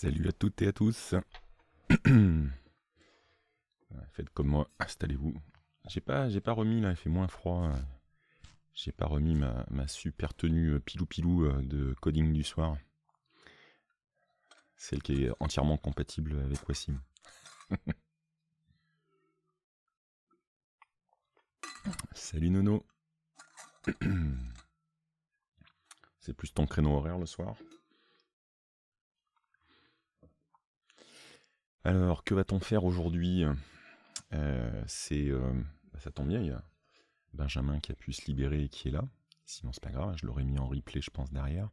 Salut à toutes et à tous. Faites comme moi, installez-vous. J'ai pas, j'ai pas remis là, il fait moins froid. J'ai pas remis ma, super tenue euh, pilou pilou euh, de coding du soir. Celle qui est entièrement compatible avec Wassim. Salut Nono. C'est plus ton créneau horaire le soir Alors, que va-t-on faire aujourd'hui euh, C'est. Euh, ça tombe bien, il y a Benjamin qui a pu se libérer et qui est là. Sinon, c'est pas grave, je l'aurais mis en replay, je pense, derrière.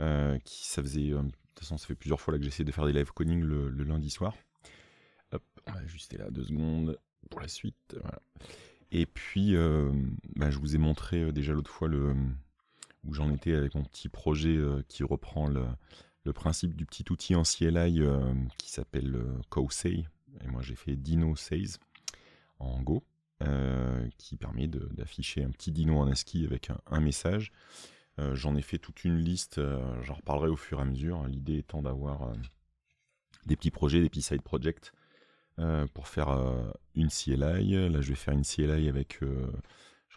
Euh, qui, ça faisait. de toute façon, ça fait plusieurs fois que j'essaie de faire des live coding le, lundi soir. Hop, on va ajuster là deux secondes pour la suite. Et puis, bah, je vous ai montré déjà l'autre fois le, où j'en étais avec mon petit projet qui reprend le, le principe du petit outil en CLI euh, qui s'appelle co euh, CoSay, et moi j'ai fait Dino-Says en Go, euh, qui permet d'afficher un petit dino en ASCII avec un, un message. J'en ai fait toute une liste, j'en reparlerai au fur et à mesure, l'idée étant d'avoir des petits projets, des petits side projects pour faire une CLI. Là je vais faire une CLI avec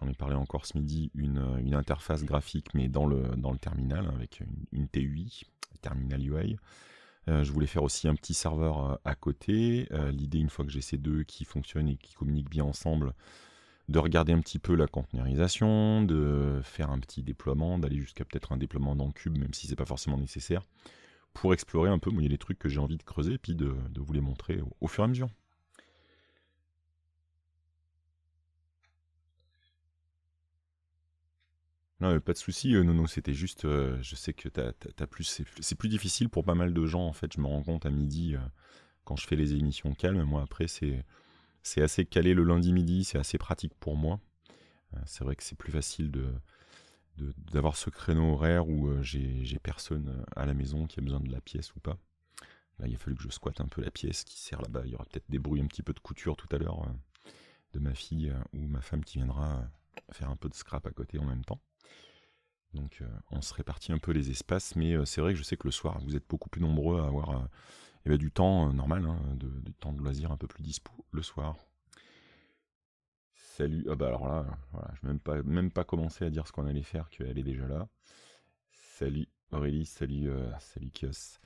j'en ai parlé encore ce midi, euh, une, interface graphique, mais dans le, dans le terminal, hein, avec une, TUI, Terminal UI. Euh, je voulais faire aussi un petit serveur euh, à côté. L'idée, une fois que j'ai ces deux qui fonctionnent et qui communiquent bien ensemble, de regarder un petit peu la containerisation, de faire un petit déploiement, d'aller jusqu'à peut-être un déploiement dans le cube, même si ce n'est pas forcément nécessaire, pour explorer un peu, mouiller les trucs que j'ai envie de creuser, et puis de, vous les montrer au fur et à mesure. Non, pas de souci. non, euh, non, c'était juste, euh, je sais que t'as, plus, c'est, plus difficile pour pas mal de gens. En fait, je me rends compte à midi euh, quand je fais les émissions calmes. Moi, après, c'est, assez calé le lundi midi. C'est assez pratique pour moi. c'est vrai que c'est plus facile de, d'avoir ce créneau horaire où j'ai, personne à la maison qui a besoin de la pièce ou pas. Là, il a fallu que je squatte un peu la pièce qui sert là-bas. Il y aura peut-être des bruits un petit peu de couture tout à l'heure de ma fille ou ma femme qui viendra faire un peu de scrap à côté en même temps. Donc euh, on se répartit un peu les espaces, mais euh, c'est vrai que je sais que le soir, vous êtes beaucoup plus nombreux à avoir euh, eh ben, du temps normal, hein, de, du temps de loisir un peu plus dispo le soir. Salut, ah bah alors là, voilà, je n'ai même pas, même pas commencé à dire ce qu'on allait faire, qu'elle est déjà là. Salut Aurélie, salut, salut Kios.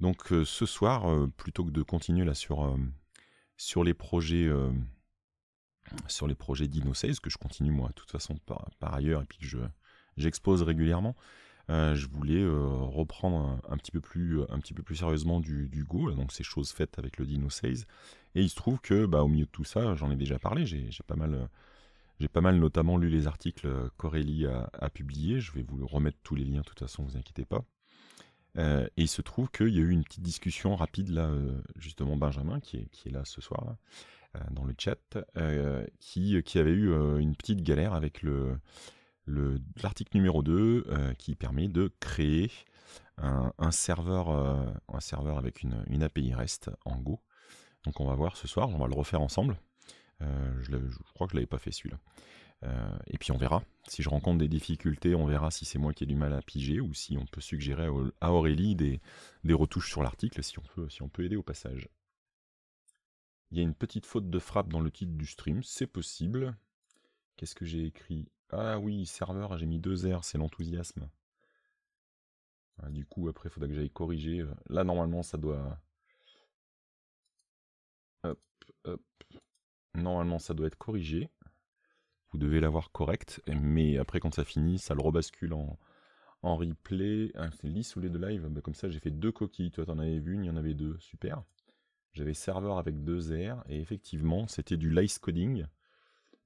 Donc ce soir, plutôt que de continuer là sur, sur les projets sur les projets que je continue moi de toute façon par, par ailleurs, et puis que je, j'expose régulièrement, euh, je voulais euh, reprendre un, petit peu plus, un petit peu plus sérieusement du, du go, donc ces choses faites avec le Dino 16. Et il se trouve que, bah, au milieu de tout ça, j'en ai déjà parlé, j'ai pas mal. pas mal notamment lu les articles euh, qu'Aurélie a, publié. publiés, je vais vous remettre tous les liens de toute façon, ne vous inquiétez pas. et il se trouve qu'il y a eu une petite discussion rapide là, justement Benjamin qui est, là ce soir dans le chat, qui, avait eu une petite galère avec le l'article numéro 2 euh, qui permet de créer un, serveur, euh, un serveur avec une, API REST en Go. Donc on va voir ce soir, on va le refaire ensemble. Euh, je, crois que je l'avais pas fait celui-là. et puis on verra. Si je rencontre des difficultés, on verra si c'est moi qui ai du mal à piger ou si on peut suggérer à Aurélie des, des retouches sur l'article, si, on peut, si on peut aider au passage. Il y a une petite faute de frappe dans le titre du stream, c'est possible. Qu'est-ce que j'ai écrit ah oui, serveur, j'ai mis deux R, c'est l'enthousiasme. Ah, du coup, après, il faudra que j'aille corriger. Euh, là, normalement, ça doit... Normalement, ça doit être corrigé. Vous devez l'avoir correct, mais après, quand ça finit, ça le rebascule en, en replay. Ah, c'est lisse ou les deux live bah, Comme ça, j'ai fait deux coquilles. Toi, t'en avais vu une, il y en avait deux. Super. J'avais serveur avec deux R, et effectivement, c'était du lice coding.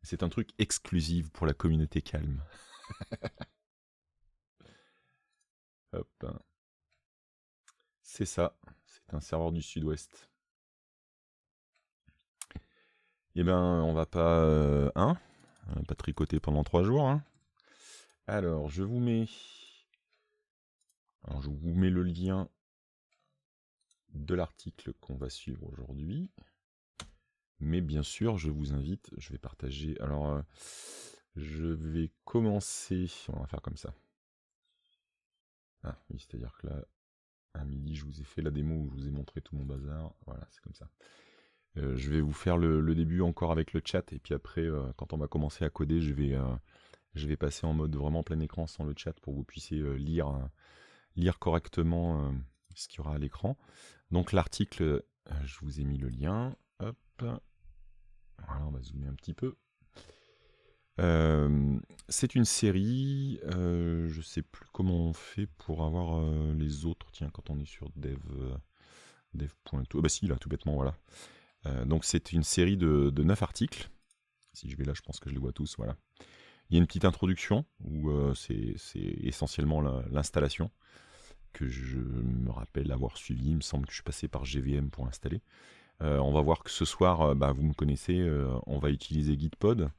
C'est un truc exclusif pour la communauté calme. Hop. C'est ça. C'est un serveur du sud-ouest. Eh ben, on va pas... Euh, hein va pas tricoter pendant trois jours. Hein alors, je vous mets... Alors, je vous mets le lien de l'article qu'on va suivre aujourd'hui. Mais bien sûr, je vous invite, je vais partager. Alors, euh, je vais commencer. On va faire comme ça. Ah oui, c'est-à-dire que là, à midi, je vous ai fait la démo où je vous ai montré tout mon bazar. Voilà, c'est comme ça. Euh, je vais vous faire le, début encore avec le chat, et puis après, euh, quand on va commencer à coder, je vais, je vais passer en mode vraiment plein écran sans le chat pour que vous puissiez lire, lire correctement ce qu'il y aura à l'écran. Donc l'article, je vous ai mis le lien. Hop, voilà, on va zoomer un petit peu. Euh, c'est une série, euh, je ne sais plus comment on fait pour avoir euh, les autres, tiens, quand on est sur dev, dev.to, ah bah si, là, tout bêtement, voilà. donc c'est une série de, neuf 9 articles, si je vais là, je pense que je les vois tous, voilà. Il y a une petite introduction, où c'est essentiellement l'installation, que je me rappelle avoir suivi, il me semble que je suis passé par GVM pour installer. Euh, on va voir que ce soir, euh, bah, vous me connaissez, euh, on va utiliser GitPod.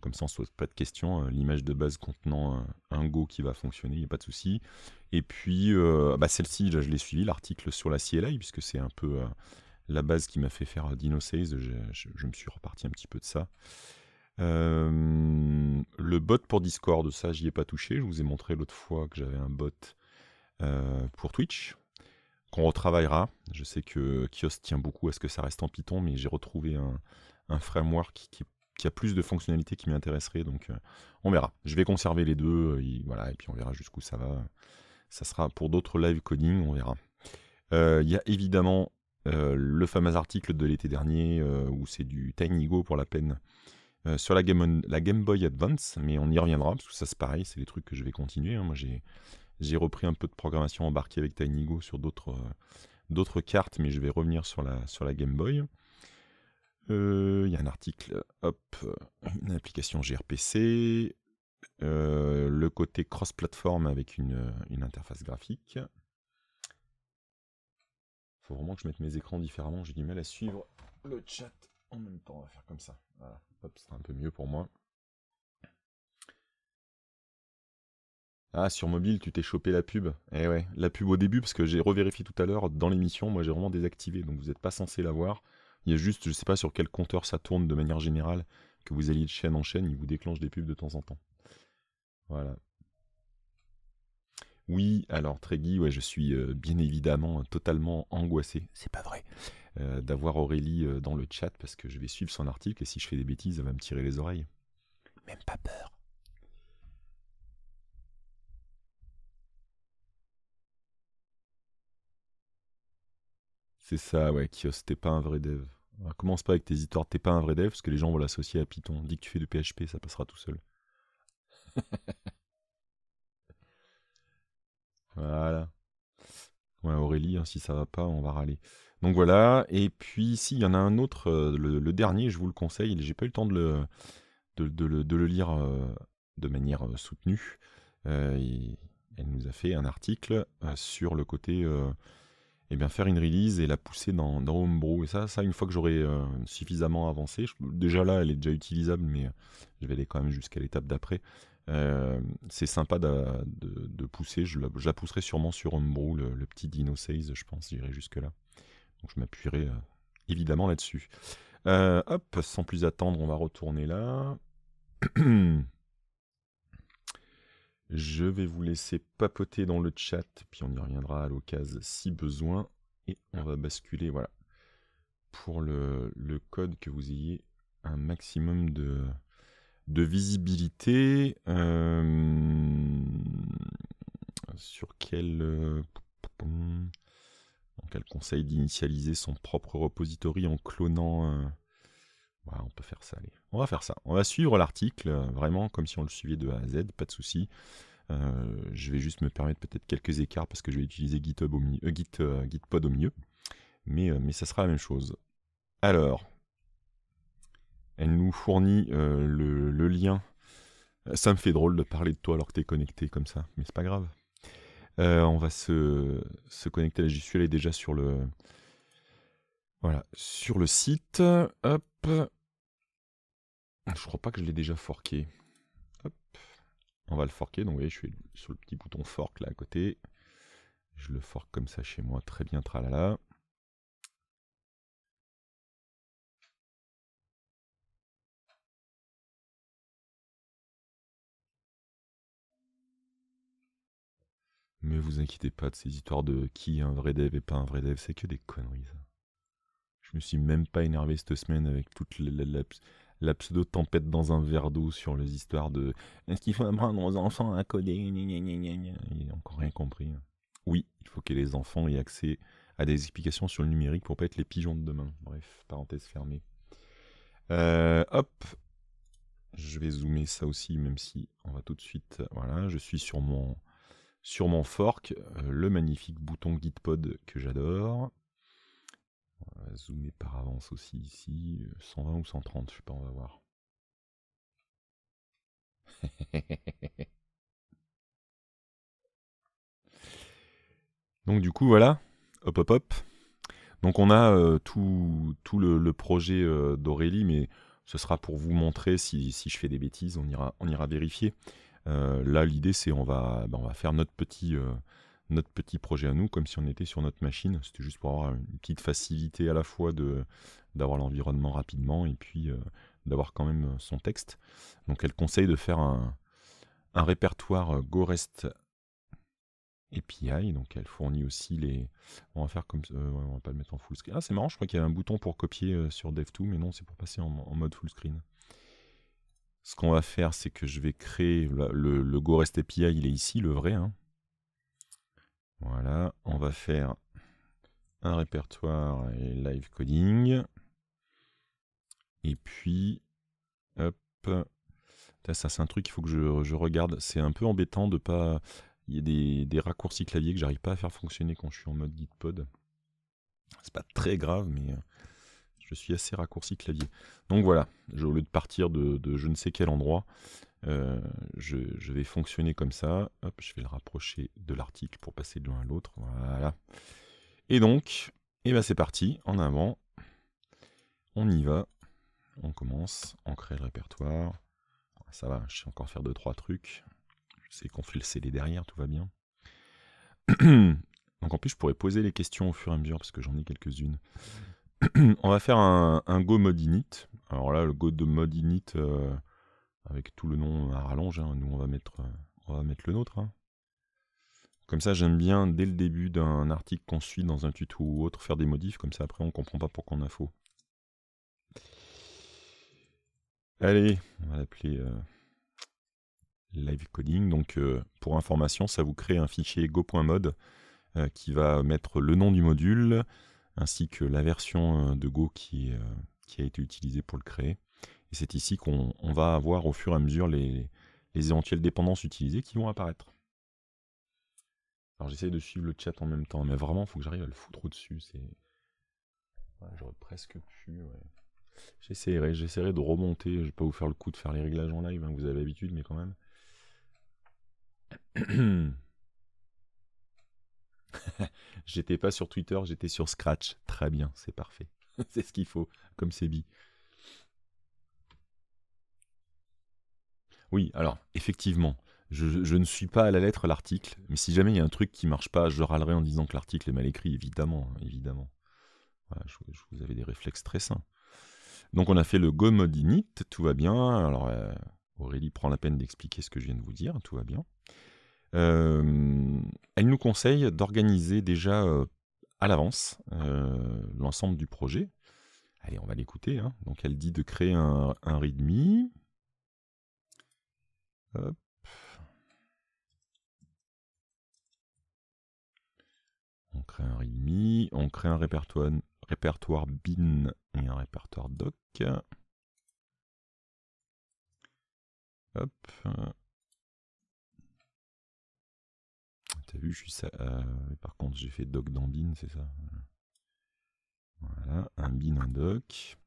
Comme ça, on ne se pose pas de questions. L'image de base contenant un Go qui va fonctionner, il n'y a pas de souci. Et puis, bah, celle-ci, je l'ai suivie, l'article sur la CLI, puisque c'est un peu la base qui m'a fait faire DinoSaze. je, me suis reparti un petit peu de ça. le bot pour Discord, ça j'y ai pas touché. Je vous ai montré l'autre fois que j'avais un bot pour Twitch qu'on retravaillera. Je sais que Kios tient beaucoup à ce que ça reste en Python, mais j'ai retrouvé un, framework qui, a plus de fonctionnalités qui m'intéresserait. Donc euh, on verra. Je vais conserver les deux, euh, et, voilà, et puis on verra jusqu'où ça va. Ça sera pour d'autres live coding, on verra. Euh, il y a évidemment le fameux article de l'été dernier où c'est du Go pour la peine sur la Game, Boy Advance, mais on y reviendra parce que ça c'est pareil, c'est des trucs que je vais continuer. Hein. Moi j'ai j'ai repris un peu de programmation embarquée avec TinyGo sur euh, d'autres cartes, mais je vais revenir sur la, Game Boy. Il euh, y a un article, hop, une application gRPC, euh, le côté cross-platform avec une, interface graphique. Il Faut vraiment que je mette mes écrans différemment, j'ai du mal à suivre le chat en même temps. On va faire comme ça. Voilà, hop, ce sera un peu mieux pour moi. Ah, sur mobile, tu t'es chopé la pub. Eh ouais, la pub au début, parce que j'ai revérifié tout à l'heure dans l'émission, moi j'ai vraiment désactivé, donc vous n'êtes pas censé la voir. Il y a juste, je ne sais pas sur quel compteur ça tourne de manière générale, que vous alliez de chaîne en chaîne, il vous déclenche des pubs de temps en temps. Voilà. Oui, alors Tréguy, ouais, je suis euh, bien évidemment totalement angoissé, c'est pas vrai, euh, d'avoir Aurélie euh, dans le chat parce que je vais suivre son article et si je fais des bêtises, elle va me tirer les oreilles. Même pas peur. ça, ouais, Kios, t'es pas un vrai dev. commence pas avec tes histoires, t'es pas un vrai dev, parce que les gens vont l'associer à Python. dit que tu fais du PHP, ça passera tout seul. voilà. Ouais, Aurélie, hein, si ça va pas, on va râler. Donc voilà, et puis il y en a un autre, euh, le, dernier, je vous le conseille, j'ai pas eu le temps de le, lire euh, de manière euh, soutenue. Et elle nous a fait un article sur le côté et eh bien faire une release et la pousser dans, Homebrew. Et ça, ça, une fois que j'aurai euh, suffisamment avancé, déjà là, elle est déjà utilisable, mais euh, je vais aller quand même jusqu'à l'étape d'après. Euh, c'est sympa de, pousser. Je la, pousserai sûrement sur Homebrew, le, petit Dino 16, je pense, j'irai jusque-là. Donc je m'appuierai évidemment là-dessus. hop, sans plus attendre, on va retourner là. Je vais vous laisser papoter dans le chat, puis on y reviendra à l'occasion si besoin. Et on va basculer, voilà, pour le, le code que vous ayez un maximum de, de visibilité. Euh, sur quel. Euh, quel conseil d'initialiser son propre repository en clonant. Euh, bah, on peut faire ça, On va faire ça. On va suivre l'article, euh, vraiment comme si on le suivait de A à Z, pas de souci. Euh, je vais juste me permettre peut-être quelques écarts parce que je vais utiliser GitHub au euh, GitPod au mieux. Mais, mais ça sera la même chose. Alors, elle nous fournit le, lien. Ça me fait drôle de parler de toi alors que es connecté comme ça, mais c'est pas grave. on va se, se connecter. J'y suis allé déjà sur le, voilà, sur le site, hop. Je crois pas que je l'ai déjà forqué. Hop. On va le forquer, donc vous voyez, je suis sur le petit bouton fork là à côté. Je le forque comme ça chez moi, très bien, tralala. Mais vous inquiétez pas de ces histoires de qui est un vrai dev et pas un vrai dev, c'est que des conneries je me suis même pas énervé cette semaine avec toute la, pseudo-tempête dans un verre d'eau sur les histoires de est-ce qu'il faut apprendre aux enfants à coder Il n'a encore rien compris. Oui, il faut que les enfants aient accès à des explications sur le numérique pour pas être les pigeons de demain. Bref, parenthèse fermée. Euh, hop, je vais zoomer ça aussi, même si on va tout de suite. Voilà, je suis sur mon, sur mon fork, euh, le magnifique bouton Gitpod que j'adore. On va euh, zoomer par avance aussi ici. 120 euh, ou 130, je sais pas, on va voir. Donc du coup voilà, hop hop hop. Donc on a euh, tout, tout, le, projet d'Aurélie, mais ce sera pour vous montrer si, si, je fais des bêtises, on ira, on ira vérifier. là l'idée c'est on va, ben, on va faire notre petit, notre petit projet à nous, comme si on était sur notre machine. C'était juste pour avoir une petite facilité à la fois de d'avoir l'environnement rapidement et puis euh, d'avoir quand même son texte. Donc elle conseille de faire un, un répertoire euh, GoRest API. Donc elle fournit aussi les. On va faire comme. Euh, on va pas le mettre en full screen. Ah, c'est marrant, je crois qu'il y avait un bouton pour copier sur Dev2, mais non, c'est pour passer en, mode full screen. Ce qu'on va faire, c'est que je vais créer le, go le GoRest API, il est ici, le vrai. Hein. Voilà, on va faire un répertoire et live coding. Et puis, hop, ça c'est un truc qu'il faut que je, regarde. C'est un peu embêtant de pas... Il y a des, raccourcis clavier que j'arrive pas à faire fonctionner quand je suis en mode Gitpod. C'est pas très grave, mais euh, je suis assez raccourci clavier. Donc voilà, au lieu de partir de je ne sais quel endroit, euh, je, vais fonctionner comme ça. Hop, je vais le rapprocher de l'article pour passer de l'un à l'autre. Voilà. Et donc, et eh ben c'est parti, en avant. On y va. On commence, on crée le répertoire. Ça va, je sais encore faire 2-3 trucs. Je sais qu'on fait le CD derrière, tout va bien. donc en plus, je pourrais poser les questions au fur et à mesure, parce que j'en ai quelques-unes. on va faire un, Go mode init. Alors là, le Go de mode init... Euh, avec tout le nom à rallonge. Hein. Nous, on va mettre, euh, on va mettre le nôtre. Hein. Comme ça, j'aime bien, dès le début d'un article qu'on suit dans un tuto ou autre, faire des modifs. Comme ça, après, on comprend pas pourquoi on a faux. Allez, on va l'appeler euh, live coding. Donc, euh, pour information, ça vous crée un fichier go.mod qui va mettre le nom du module ainsi que la version de Go qui a été utilisée pour le créer. Et c'est ici qu'on va avoir au fur et à mesure les, éventuelles dépendances utilisées qui vont apparaître. Alors j'essaie de suivre le chat en même temps, mais vraiment, il faut que j'arrive à le foutre au-dessus. C'est... j'aurais presque pu... J'essaierai, j'essaierai de remonter. Je vais pas vous faire le coup de faire les réglages en live, hein, vous avez l'habitude, mais quand même. j'étais pas sur Twitter, j'étais sur Scratch. Très bien, c'est parfait. c'est ce qu'il faut, comme c'est bi. Oui, alors, effectivement, je, ne suis pas à la lettre l'article, mais si jamais il y a un truc qui marche pas, je râlerai en disant que l'article est mal écrit, évidemment, hein, évidemment. je, vous avais des réflexes très sains. Donc on a fait le gomodinit, tout va bien. Alors euh, Aurélie prend la peine d'expliquer ce que je viens de vous dire, tout va bien. Euh, elle nous conseille d'organiser déjà euh, à l'avance l'ensemble du projet. Allez, on va l'écouter. Hein. Donc elle dit de créer un, un README, on crée un readme, on crée un répertoire, répertoire bin et un répertoire doc. Hop. T'as vu, je suis ça. Euh, par contre, j'ai fait doc dans bin, c'est ça. Voilà, un bin, un doc.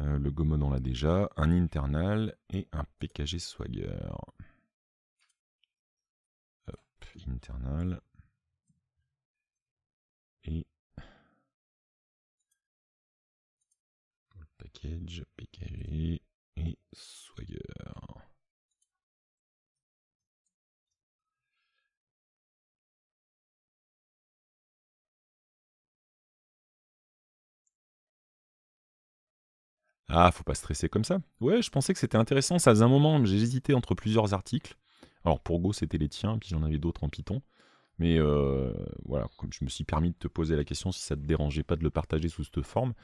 Euh, le Gomon, on l'a déjà. Un internal et un PKG Swagger. Hop, internal. Et. Package, PKG et Swagger. Ah, faut pas stresser comme ça. Ouais, je pensais que c'était intéressant, ça faisait un moment, j'ai hésité entre plusieurs articles. Alors pour Go, c'était les tiens, puis j'en avais d'autres en Python. Mais euh, voilà, comme je me suis permis de te poser la question si ça te dérangeait pas de le partager sous cette forme.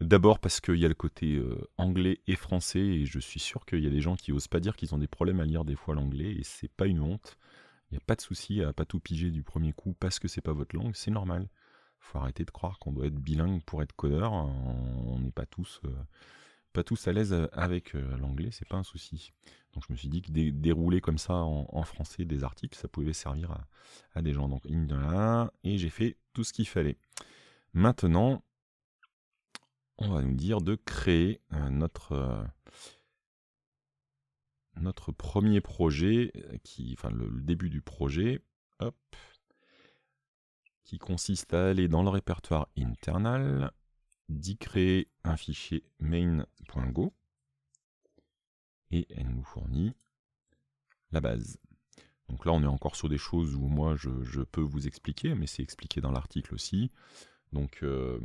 D'abord parce qu'il y a le côté euh, anglais et français, et je suis sûr qu'il y a des gens qui osent pas dire qu'ils ont des problèmes à lire des fois l'anglais, et c'est pas une honte. Il n'y a pas de souci à pas tout piger du premier coup parce que c'est pas votre langue, c'est normal faut arrêter de croire qu'on doit être bilingue pour être codeur. On n'est pas tous euh, pas tous à l'aise avec euh, l'anglais, c'est pas un souci. Donc je me suis dit que dérouler comme ça en, français des articles, ça pouvait servir à, des gens. Donc là, et j'ai fait tout ce qu'il fallait. Maintenant, on va nous dire de créer euh, notre notre premier projet, qui, enfin le, le début du projet. Hop, qui consiste à aller dans le répertoire internal, d'y créer un fichier main.go, et elle nous fournit la base. Donc là, on est encore sur des choses où moi, je, peux vous expliquer, mais c'est expliqué dans l'article aussi. Donc, euh,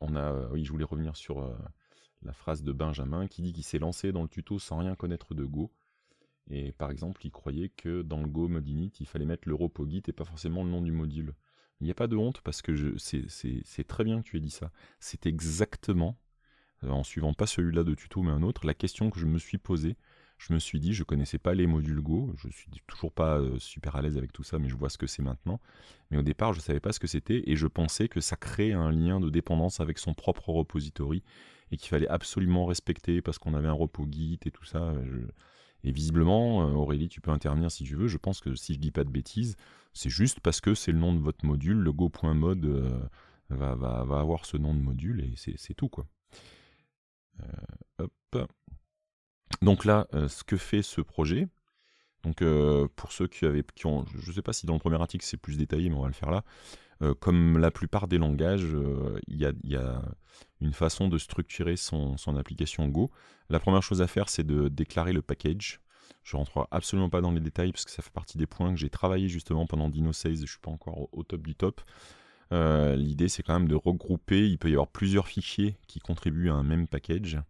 on a, oui, je voulais revenir sur euh, la phrase de Benjamin qui dit qu'il s'est lancé dans le tuto sans rien connaître de Go. Et par exemple, il croyait que dans le Go init il fallait mettre le git et pas forcément le nom du module. Il n'y a pas de honte parce que c'est très bien que tu aies dit ça. C'est exactement, euh, en suivant pas celui-là de tuto mais un autre, la question que je me suis posée. Je me suis dit, je connaissais pas les modules Go, je suis toujours pas euh, super à l'aise avec tout ça, mais je vois ce que c'est maintenant. Mais au départ, je ne savais pas ce que c'était et je pensais que ça créait un lien de dépendance avec son propre repository et qu'il fallait absolument respecter parce qu'on avait un repo Git et tout ça. Euh, et visiblement, Aurélie, tu peux intervenir si tu veux. Je pense que si je dis pas de bêtises, c'est juste parce que c'est le nom de votre module, le go.mod euh, va, va, avoir ce nom de module et c'est tout quoi. Euh, donc là, euh, ce que fait ce projet, donc pour ceux qui avaient, qui ont, je ne sais pas si dans le premier article c'est plus détaillé, mais on va le faire là. comme la plupart des langages, il y a, une façon de structurer son application Go. La première chose à faire, c'est de déclarer le package. Je rentre absolument pas dans les détails parce que ça fait partie des points que j'ai travaillé justement pendant Dino 16 ne je suis pas encore au, top du top. Euh, l'idée c'est quand même de regrouper, il peut y avoir plusieurs fichiers qui contribuent à un même package.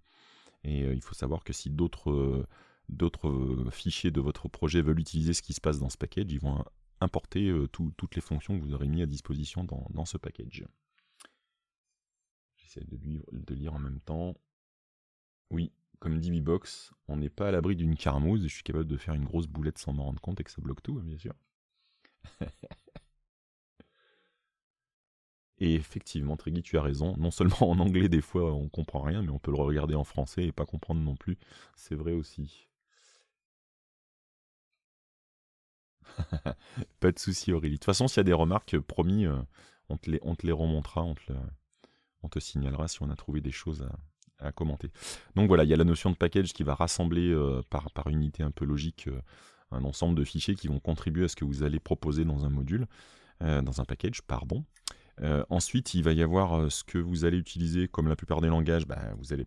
Et euh, il faut savoir que si d'autres euh, d'autres fichiers de votre projet veulent utiliser ce qui se passe dans ce package, ils vont importer toutes les fonctions que vous aurez mis à disposition dans, dans ce package. J'essaie de, de lire en même temps. Oui, comme dit Box, on n'est pas à l'abri d'une carmouse. je suis capable de faire une grosse boulette sans m'en rendre compte et que ça bloque tout, hein, bien sûr. et effectivement, Triggy, tu as raison. Non seulement en anglais, des fois, on comprend rien, mais on peut le regarder en français et pas comprendre non plus. C'est vrai aussi. pas de souci, Aurélie. De toute façon, s'il y a des remarques, promis, euh, on te les, on te les remontera, on te, on te signalera si on a trouvé des choses à, à commenter. Donc voilà, il y a la notion de package qui va rassembler euh, par, par unité un peu logique euh, un ensemble de fichiers qui vont contribuer à ce que vous allez proposer dans un module, euh, dans un package, pardon. ensuite, il va y avoir ce que vous allez utiliser, comme la plupart des langages, bah, vous n'allez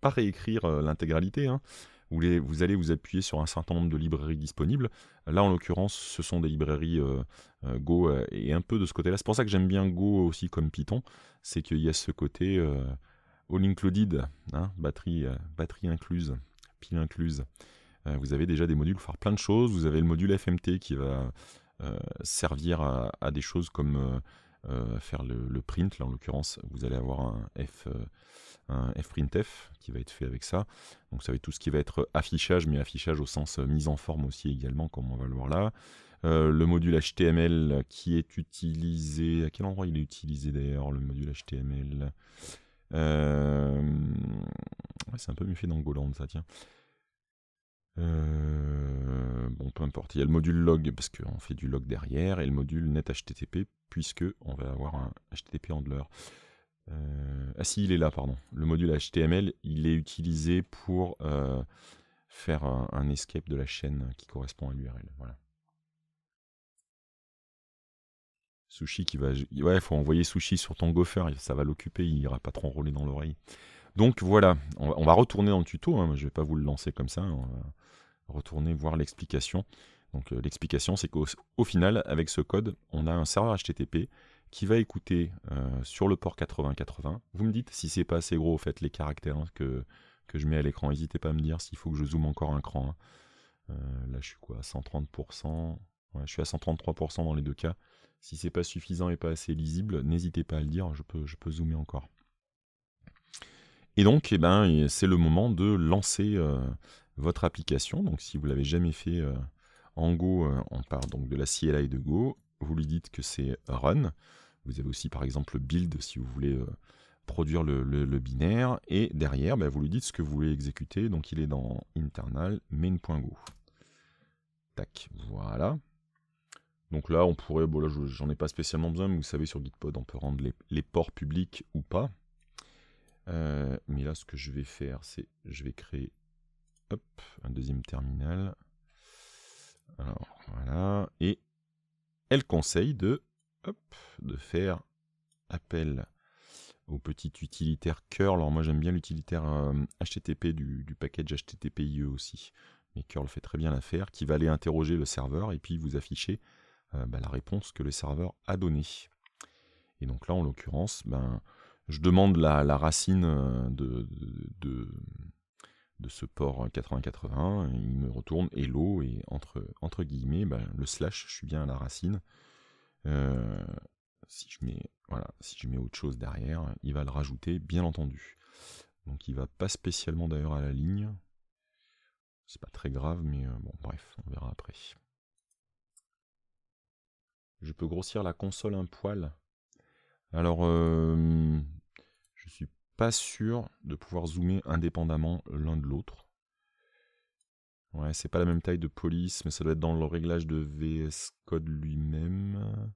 pas réécrire l'intégralité. Hein. vous allez vous appuyer sur un certain nombre de librairies disponibles. Là, en l'occurrence, ce sont des librairies Go et un peu de ce côté-là. C'est pour ça que j'aime bien Go aussi comme Python, c'est qu'il y a ce côté all included, hein, batterie, euh, batterie incluse, pile incluse. Euh, vous avez déjà des modules pour faire plein de choses. Vous avez le module FMT qui va euh, servir à, des choses comme faire le, print. Là, en l'occurrence, vous allez avoir un, F, fprintf qui va être fait avec ça. Donc, vous va tout ce qui va être affichage, mais affichage au sens mise en forme aussi également, comme on va le voir là. le module HTML qui est utilisé. À quel endroit il est utilisé d'ailleurs, le module HTML euh, c'est un peu mieux fait dans Goland, ça, tiens. Euh, bon, peu importe. Il y a le module log parce qu'on fait du log derrière et le module net HTTP puisque on va avoir un HTTP handler. Euh, ah si, il est là, pardon. Le module HTML, il est utilisé pour faire un, escape de la chaîne qui correspond à l'URL. Voilà. Sushi qui va. Ouais, faut envoyer Sushi sur ton gopher, ça va l'occuper, il ira pas trop enrôler dans l'oreille. Donc voilà, on va retourner dans le tuto, hein, je vais pas vous le lancer comme ça, hein. retourner voir l'explication. Donc euh, l'explication, c'est qu'au final, avec ce code, on a un serveur HTTP qui va écouter euh, sur le port 8080. Vous me dites si c'est pas assez gros, fait, les caractères hein, que, que je mets à l'écran. N'hésitez pas à me dire s'il faut que je zoome encore un cran. Hein. Euh, là, je suis quoi 130% ouais, Je suis à 133% dans les deux cas. Si c'est pas suffisant et pas assez lisible, n'hésitez pas à le dire, je peux, zoomer encore. Et donc, eh ben, c'est le moment de lancer euh, votre application. Donc, si vous l'avez jamais fait euh, en Go, euh, on parle donc de la CLI de Go. Vous lui dites que c'est Run. Vous avez aussi, par exemple, Build si vous voulez produire le, binaire. Et derrière, ben, vous lui dites ce que vous voulez exécuter. Donc, il est dans internal main.go. Tac, voilà. Donc là, on pourrait, bon là, j'en ai pas spécialement besoin, mais vous savez, sur Gitpod, on peut rendre les, ports publics ou pas. Euh, mais là, ce que je vais faire, c'est, je vais créer, un deuxième terminal. Alors, voilà, et elle conseille de, hop, de faire appel au petit utilitaire curl. Alors moi, j'aime bien l'utilitaire HTTP euh, du, du package HTTPIE aussi. Mais curl fait très bien l'affaire, qui va aller interroger le serveur et puis vous afficher euh, bah, la réponse que le serveur a donnée. Et donc là, en l'occurrence, ben, je demande la, racine euh, de, de, de, ce port 8080, il me retourne hello, et entre, entre guillemets, ben, le slash, je suis bien à la racine. Euh, si je mets voilà, si je mets autre chose derrière, il va le rajouter, bien entendu. Donc il va pas spécialement d'ailleurs à la ligne. C'est pas très grave, mais bon, bref, on verra après. Je peux grossir la console un poil. Alors, je euh, je suis pas sûr de pouvoir zoomer indépendamment l'un de l'autre. Ouais, c'est pas la même taille de police, mais ça doit être dans le réglage de VS Code lui-même.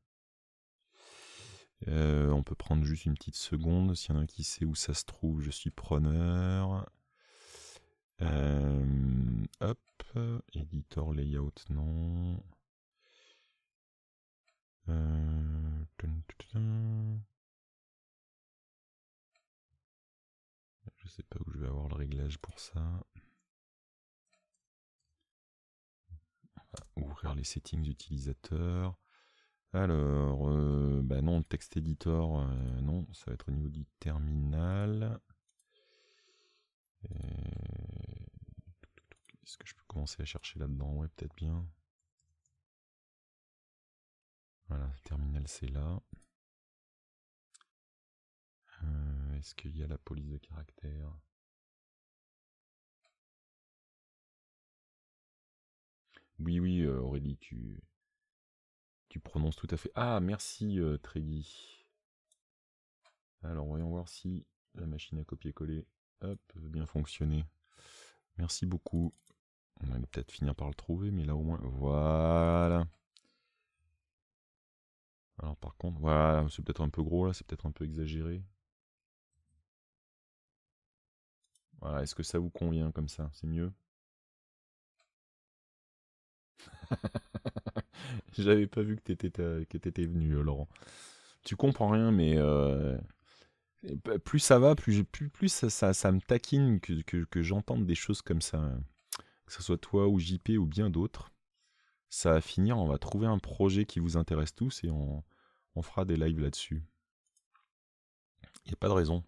Euh, on peut prendre juste une petite seconde. S'il y en a qui sait où ça se trouve, je suis preneur. Euh, hop, editor layout, non. Euh, je sais pas où je vais avoir le réglage pour ça. ouvrir les settings utilisateurs. Alors, euh, bah non, texte editor, euh, non, ça va être au niveau du terminal. Est-ce que je peux commencer à chercher là-dedans Ouais, peut-être bien. Voilà, terminal c'est là. Euh, est-ce qu'il y a la police de caractère Oui, oui, euh, Aurélie, tu, tu prononces tout à fait. Ah, merci euh, Alors, voyons voir si la machine à copier-coller, peut bien fonctionner. Merci beaucoup. On va peut-être finir par le trouver, mais là au moins, voilà. Alors par contre, voilà, c'est peut-être un peu gros là, c'est peut-être un peu exagéré. Voilà, est-ce que ça vous convient comme ça C'est mieux J'avais pas vu que t'étais que venu, euh, Laurent. Tu comprends rien, mais euh, plus ça va, plus plus, plus ça, me taquine que, que, que j'entende des choses comme ça, que ce soit toi ou JP ou bien d'autres ça va finir, on va trouver un projet qui vous intéresse tous et on, fera des lives là-dessus. Il n'y a pas de raison.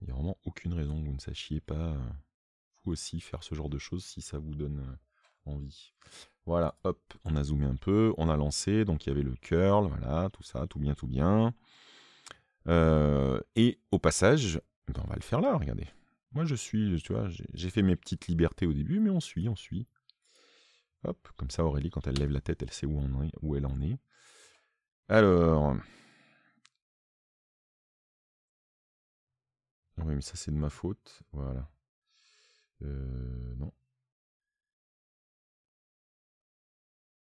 Il n'y a vraiment aucune raison que vous ne sachiez pas, euh, vous aussi, faire ce genre de choses si ça vous donne euh, envie. Voilà, hop, on a zoomé un peu, on a lancé, donc il y avait le curl, voilà, tout ça, tout bien, tout bien. Euh, et au passage, ben, on va le faire là, regardez. Moi je suis, tu vois, j'ai fait mes petites libertés au début, mais on suit, on suit. Hop, comme ça Aurélie, quand elle lève la tête, elle sait où, on est, où elle en est. Alors... Oui, mais ça c'est de ma faute. Voilà. Euh, non.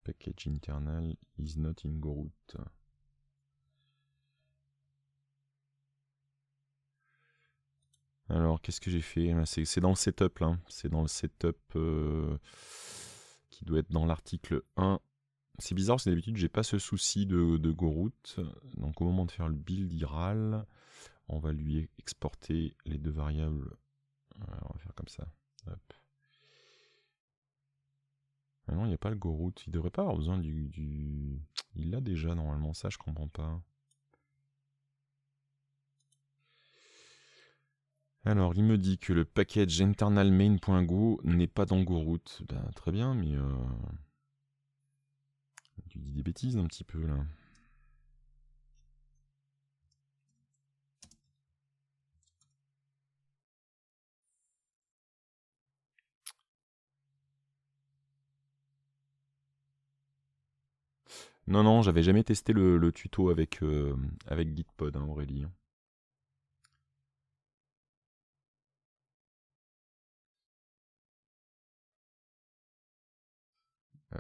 Package internal is not in root. Alors, qu'est-ce que j'ai fait eh ben, C'est dans le setup, là. C'est dans le setup... Euh, doit être dans l'article 1. C'est bizarre, c'est d'habitude, j'ai pas ce souci de, de Donc au moment de faire le build IRAL, on va lui exporter les deux variables. Euh, on va faire comme ça. Ah non, il n'y a pas le goroute. Il devrait pas avoir besoin du, du... Il l'a déjà normalement, ça je comprends pas. Alors, il me dit que le package internal main.go n'est pas dans GoRoot. Bah, très bien, mais. Euh, tu dis des bêtises un petit peu là. Non, non, j'avais jamais testé le, tuto avec, euh, avec Gitpod, hein, Aurélie. Hein.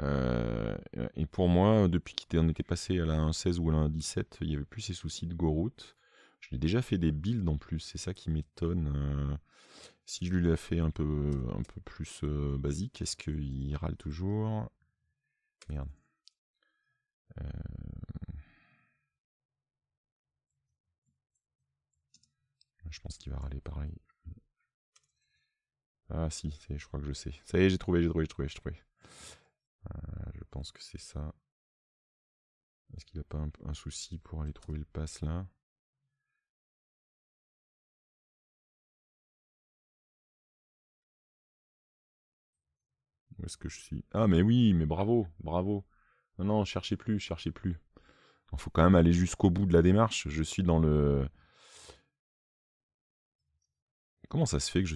Euh, et pour moi, depuis en était passé à la 1.16 ou à la 1.17, il n'y avait plus ces soucis de goroute. Je l'ai déjà fait des builds en plus, c'est ça qui m'étonne. Euh, si je lui l'ai fait un peu, un peu plus euh, basique, est-ce qu'il râle toujours Merde. Je pense qu'il va râler pareil. Ah si, je crois que je sais. Ça y est, j'ai trouvé, j'ai trouvé, j'ai trouvé, j'ai trouvé. Euh, je pense que c'est ça. Est-ce qu'il a pas un, souci pour aller trouver le pass là Où est-ce que je suis Ah mais oui, mais bravo, bravo. Non, non, cherchez plus, cherchez plus. Il faut quand même aller jusqu'au bout de la démarche. Je suis dans le... Comment ça se fait que je...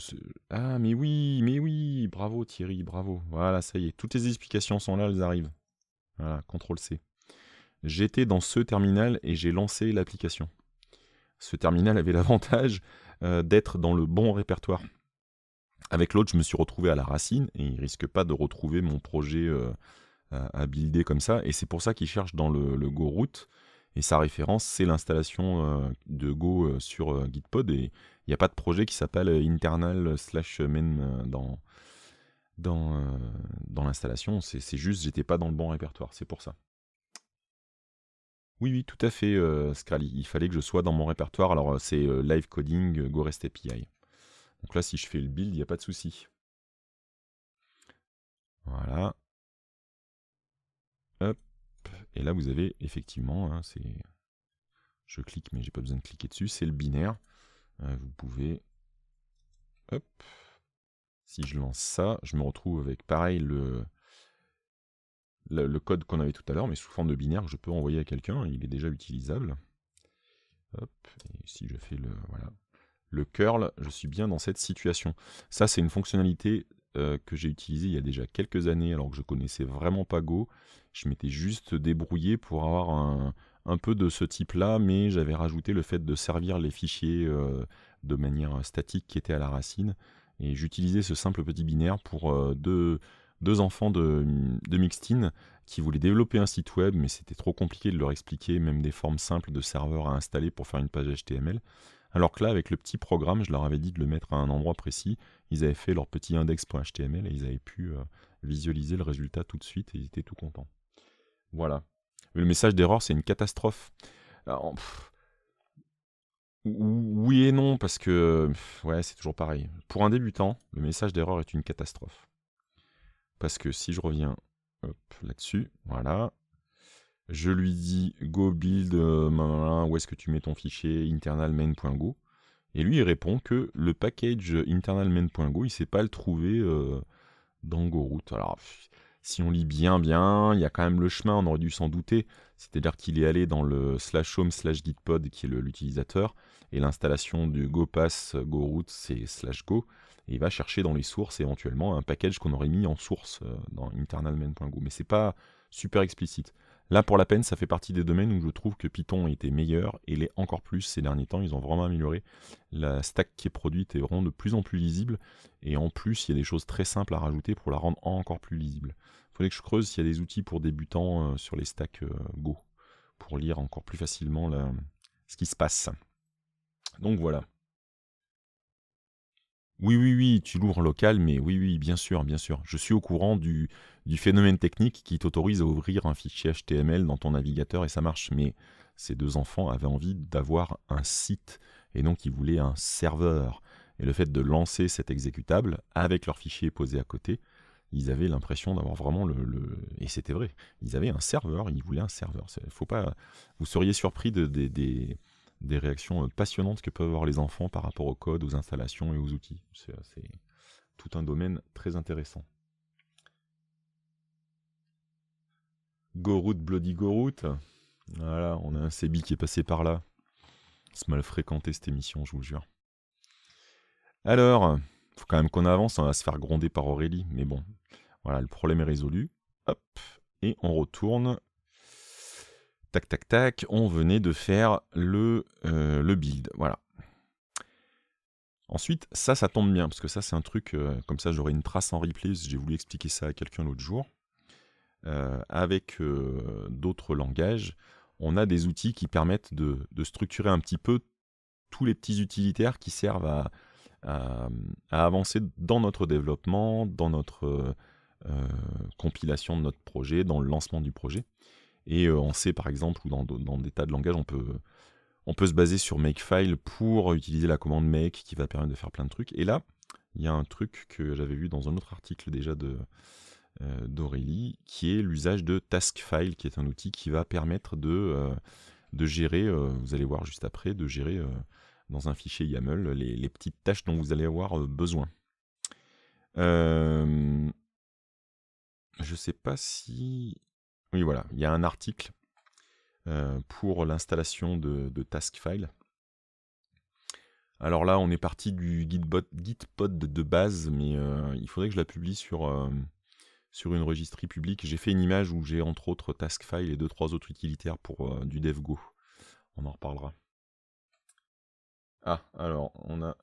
Ah, mais oui, mais oui Bravo Thierry, bravo. Voilà, ça y est. Toutes les explications sont là, elles arrivent. Voilà, CTRL-C. J'étais dans ce terminal et j'ai lancé l'application. Ce terminal avait l'avantage euh, d'être dans le bon répertoire. Avec l'autre, je me suis retrouvé à la racine et il risque pas de retrouver mon projet habilité euh, comme ça. Et c'est pour ça qu'il cherche dans le, le et sa référence, c'est l'installation euh, de Go euh, sur euh, Gitpod. Et il n'y a pas de projet qui s'appelle internal slash main dans, dans, dans l'installation. C'est juste, j'étais pas dans le bon répertoire. C'est pour ça. Oui, oui, tout à fait, Scali. Il fallait que je sois dans mon répertoire. Alors, c'est live coding, Go Rest API. Donc là, si je fais le build, il n'y a pas de souci. Voilà. Hop. Et là, vous avez effectivement, hein, c'est, je clique, mais j'ai pas besoin de cliquer dessus, c'est le binaire. Euh, vous pouvez, hop, si je lance ça, je me retrouve avec pareil le, le, code qu'on avait tout à l'heure, mais sous forme de binaire que je peux envoyer à quelqu'un. Il est déjà utilisable. Hop, et si je fais le, voilà, le curl, je suis bien dans cette situation. Ça, c'est une fonctionnalité euh, que j'ai utilisé il y a déjà quelques années alors que je connaissais vraiment pas Go. Je m'étais juste débrouillé pour avoir un, un peu de ce type-là, mais j'avais rajouté le fait de servir les fichiers euh, de manière statique qui était à la racine. Et j'utilisais ce simple petit binaire pour euh, deux, deux, enfants de, de qui voulaient développer un site web, mais c'était trop compliqué de leur expliquer même des formes simples de serveurs à installer pour faire une page HTML. Alors que là, avec le petit programme, je leur avais dit de le mettre à un endroit précis. Ils avaient fait leur petit index.html et ils avaient pu euh, visualiser le résultat tout de suite et ils étaient tout contents. Voilà. le message d'erreur, c'est une catastrophe. oui et non, parce que ouais, c'est toujours pareil. Pour un débutant, le message d'erreur est une catastrophe. Parce que si je reviens là-dessus, voilà, je lui dis go build, euh, où est-ce que tu mets ton fichier internal main.go Et lui, il répond que le package internal main.go, il ne sait pas le trouver euh, dans GoRoot. Alors, si on lit bien, bien, il y a quand même le chemin, on aurait dû s'en douter. C'est-à-dire qu'il est allé dans le slash home slash gitpod qui est l'utilisateur, et l'installation du GoPass GoRoot, c'est slash go et il va chercher dans les sources éventuellement un package qu'on aurait mis en source euh, dans main.go. Mais c'est pas super explicite. Là, pour la peine, ça fait partie des domaines où je trouve que Python était meilleur et l'est encore plus ces derniers temps. Ils ont vraiment amélioré. La stack qui est produite et rend de plus en plus lisible. Et en plus, il y a des choses très simples à rajouter pour la rendre encore plus lisible. Il faudrait que je creuse s'il y a des outils pour débutants euh, sur les stacks euh, Go pour lire encore plus facilement ce qui se passe. Donc voilà. Oui, oui, oui, tu l'ouvres local, mais oui, oui, bien sûr, bien sûr. Je suis au courant du, du phénomène technique qui t'autorise à ouvrir un fichier HTML dans ton navigateur et ça marche. Mais ces deux enfants avaient envie d'avoir un site et donc ils voulaient un serveur. Et le fait de lancer cet exécutable avec leur fichier posé à côté, ils avaient l'impression d'avoir vraiment le, et c'était vrai. Ils avaient un serveur, ils voulaient un serveur. Faut pas. Vous seriez surpris de, des des réactions euh, passionnantes que peuvent avoir les enfants par rapport au code, aux installations et aux outils. C'est euh, tout un domaine très intéressant. Gorout, bloody Gorout. Voilà, on a un Sebi qui est passé par là. C'est mal fréquenté cette émission, je vous jure. Alors, faut quand même qu'on avance, on hein, va se faire gronder par Aurélie, mais bon. Voilà, le problème est résolu. Hop, et on retourne tac, tac, tac, on venait de faire euh, le, build. Voilà. Ensuite, ça, ça tombe bien, parce que ça, c'est un truc, euh, comme ça, j'aurais une trace en replay, j'ai voulu expliquer ça à quelqu'un l'autre jour. Euh, avec d'autres langages, on a des outils qui permettent de, structurer un petit peu tous les petits utilitaires qui servent à avancer dans notre développement, dans notre compilation de notre projet, dans le lancement du projet. Et euh, on sait, par exemple, ou dans, des tas de langages, on peut, on peut se baser sur Makefile pour utiliser la commande make qui va permettre de faire plein de trucs. Et là, il y a un truc que j'avais vu dans un autre article déjà de euh, d'Aurélie, qui est l'usage de Taskfile, qui est un outil qui va permettre de, euh, de gérer, vous allez voir juste après, de gérer dans un fichier YAML les, petites tâches dont vous allez avoir besoin. Je ne sais pas si voilà, il y a un article euh, pour l'installation de, de Taskfile. Alors là, on est parti du Gitbot, Gitpod de base, mais euh, il faudrait que je la publie sur, euh, sur une registrie publique. J'ai fait une image où j'ai entre autres Taskfile et deux trois autres utilitaires pour du DevGo. On en reparlera. Ah, alors, on a.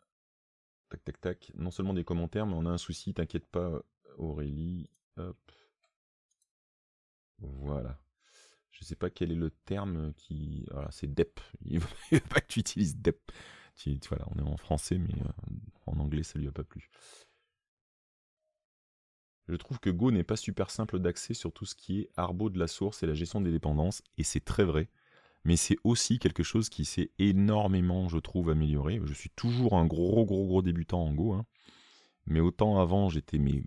Tac, tac, tac. Non seulement des commentaires, mais on a un souci, t'inquiète pas, Aurélie. Voilà. Je ne sais pas quel est le terme qui. c'est DEP. Il veut pas que tu utilises DEP. voilà, on est en français, mais euh, en anglais, ça lui a pas plu. Je trouve que Go n'est pas super simple d'accès sur tout ce qui est arbo de la source et la gestion des dépendances, et c'est très vrai. Mais c'est aussi quelque chose qui s'est énormément, je trouve, amélioré. Je suis toujours un gros, gros, gros débutant en Go. Hein. Mais autant avant, j'étais mes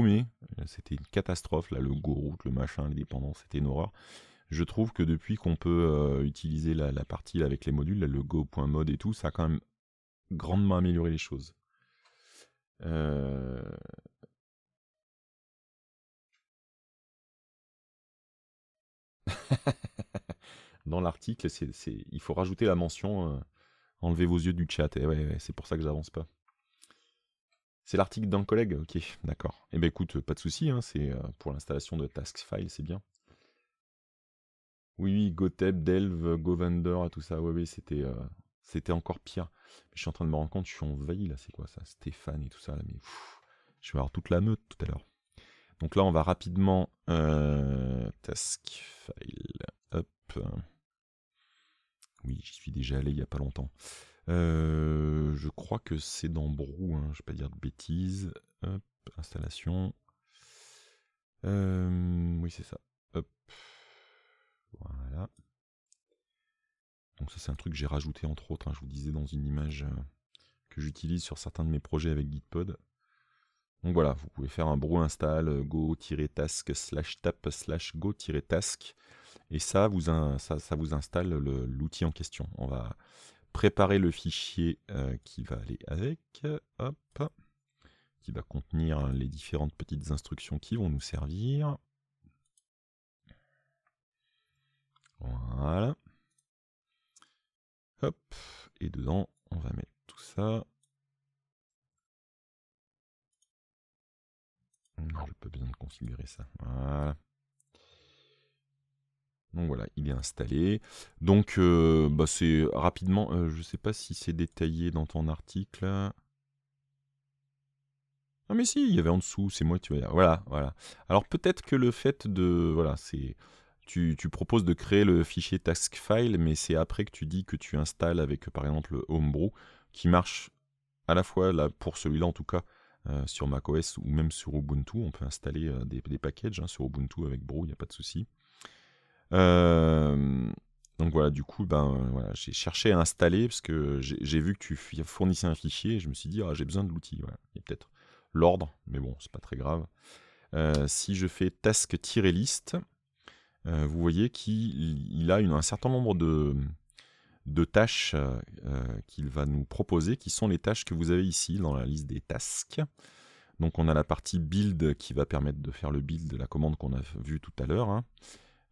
mais euh, C'était une catastrophe, là, le go-route, le machin, les c'était une horreur. Je trouve que depuis qu'on peut euh, utiliser la, partie avec les modules, le go.mod et tout, ça a quand même grandement amélioré les choses. Euh. Dans l'article, il faut rajouter la mention enlevez vos yeux du chat. Et eh c'est pour ça que j'avance pas. C'est l'article d'un collègue, ok, d'accord. Eh bien écoute, pas de souci, hein, c'est euh, pour l'installation de Taskfile, c'est bien. Oui, oui, Gotep, Delve, Govender tout ça, oui, c'était, euh, c'était encore pire. je suis en train de me rendre compte, je suis envahi là, c'est quoi ça Stéphane et tout ça, là, mais je vais avoir toute la meute tout à l'heure. Donc là, on va rapidement. Euh, Taskfile, hop. Oui, j'y suis déjà allé il n'y a pas longtemps. Euh, je crois que c'est dans Brou, hein, je ne vais pas dire de bêtises. installation. Euh, oui, c'est ça. Voilà. Donc ça c'est un truc que j'ai rajouté entre autres, hein, je vous disais dans une image euh, que j'utilise sur certains de mes projets avec Gitpod. Donc voilà, vous pouvez faire un brou install go-task slash tap slash go-task et ça vous, ça, ça vous installe l'outil en question. On va, préparer le fichier euh, qui va aller avec, hop, qui va contenir les différentes petites instructions qui vont nous servir. Voilà. Hop, et dedans, on va mettre tout ça. Je besoin de configurer ça. Voilà. Donc voilà, il est installé. Donc euh, bah, c'est rapidement, euh, je ne sais pas si c'est détaillé dans ton article. Ah mais si, il y avait en dessous, c'est moi, tu vois. Voilà, voilà. Alors peut-être que le fait de... Voilà, c'est... Tu, proposes de créer le fichier task file, mais c'est après que tu dis que tu installes avec par exemple le Homebrew, qui marche à la fois là, pour celui-là en tout cas, euh, sur macOS ou même sur Ubuntu. On peut installer des, packages hein, sur Ubuntu avec Brew, il n'y a pas de souci. Euh, donc voilà, du coup, ben, voilà, j'ai cherché à installer parce que j'ai vu que tu fournissais un fichier. Et je me suis dit, ah, j'ai besoin de l'outil. Et Il y a peut-être l'ordre, mais bon, c'est pas très grave. Euh, si je fais task-list, euh, vous voyez qu'il a un certain nombre de, tâches qu'il va nous proposer, qui sont les tâches que vous avez ici dans la liste des tasks. Donc on a la partie build qui va permettre de faire le build de la commande qu'on a vue tout à l'heure. Hein.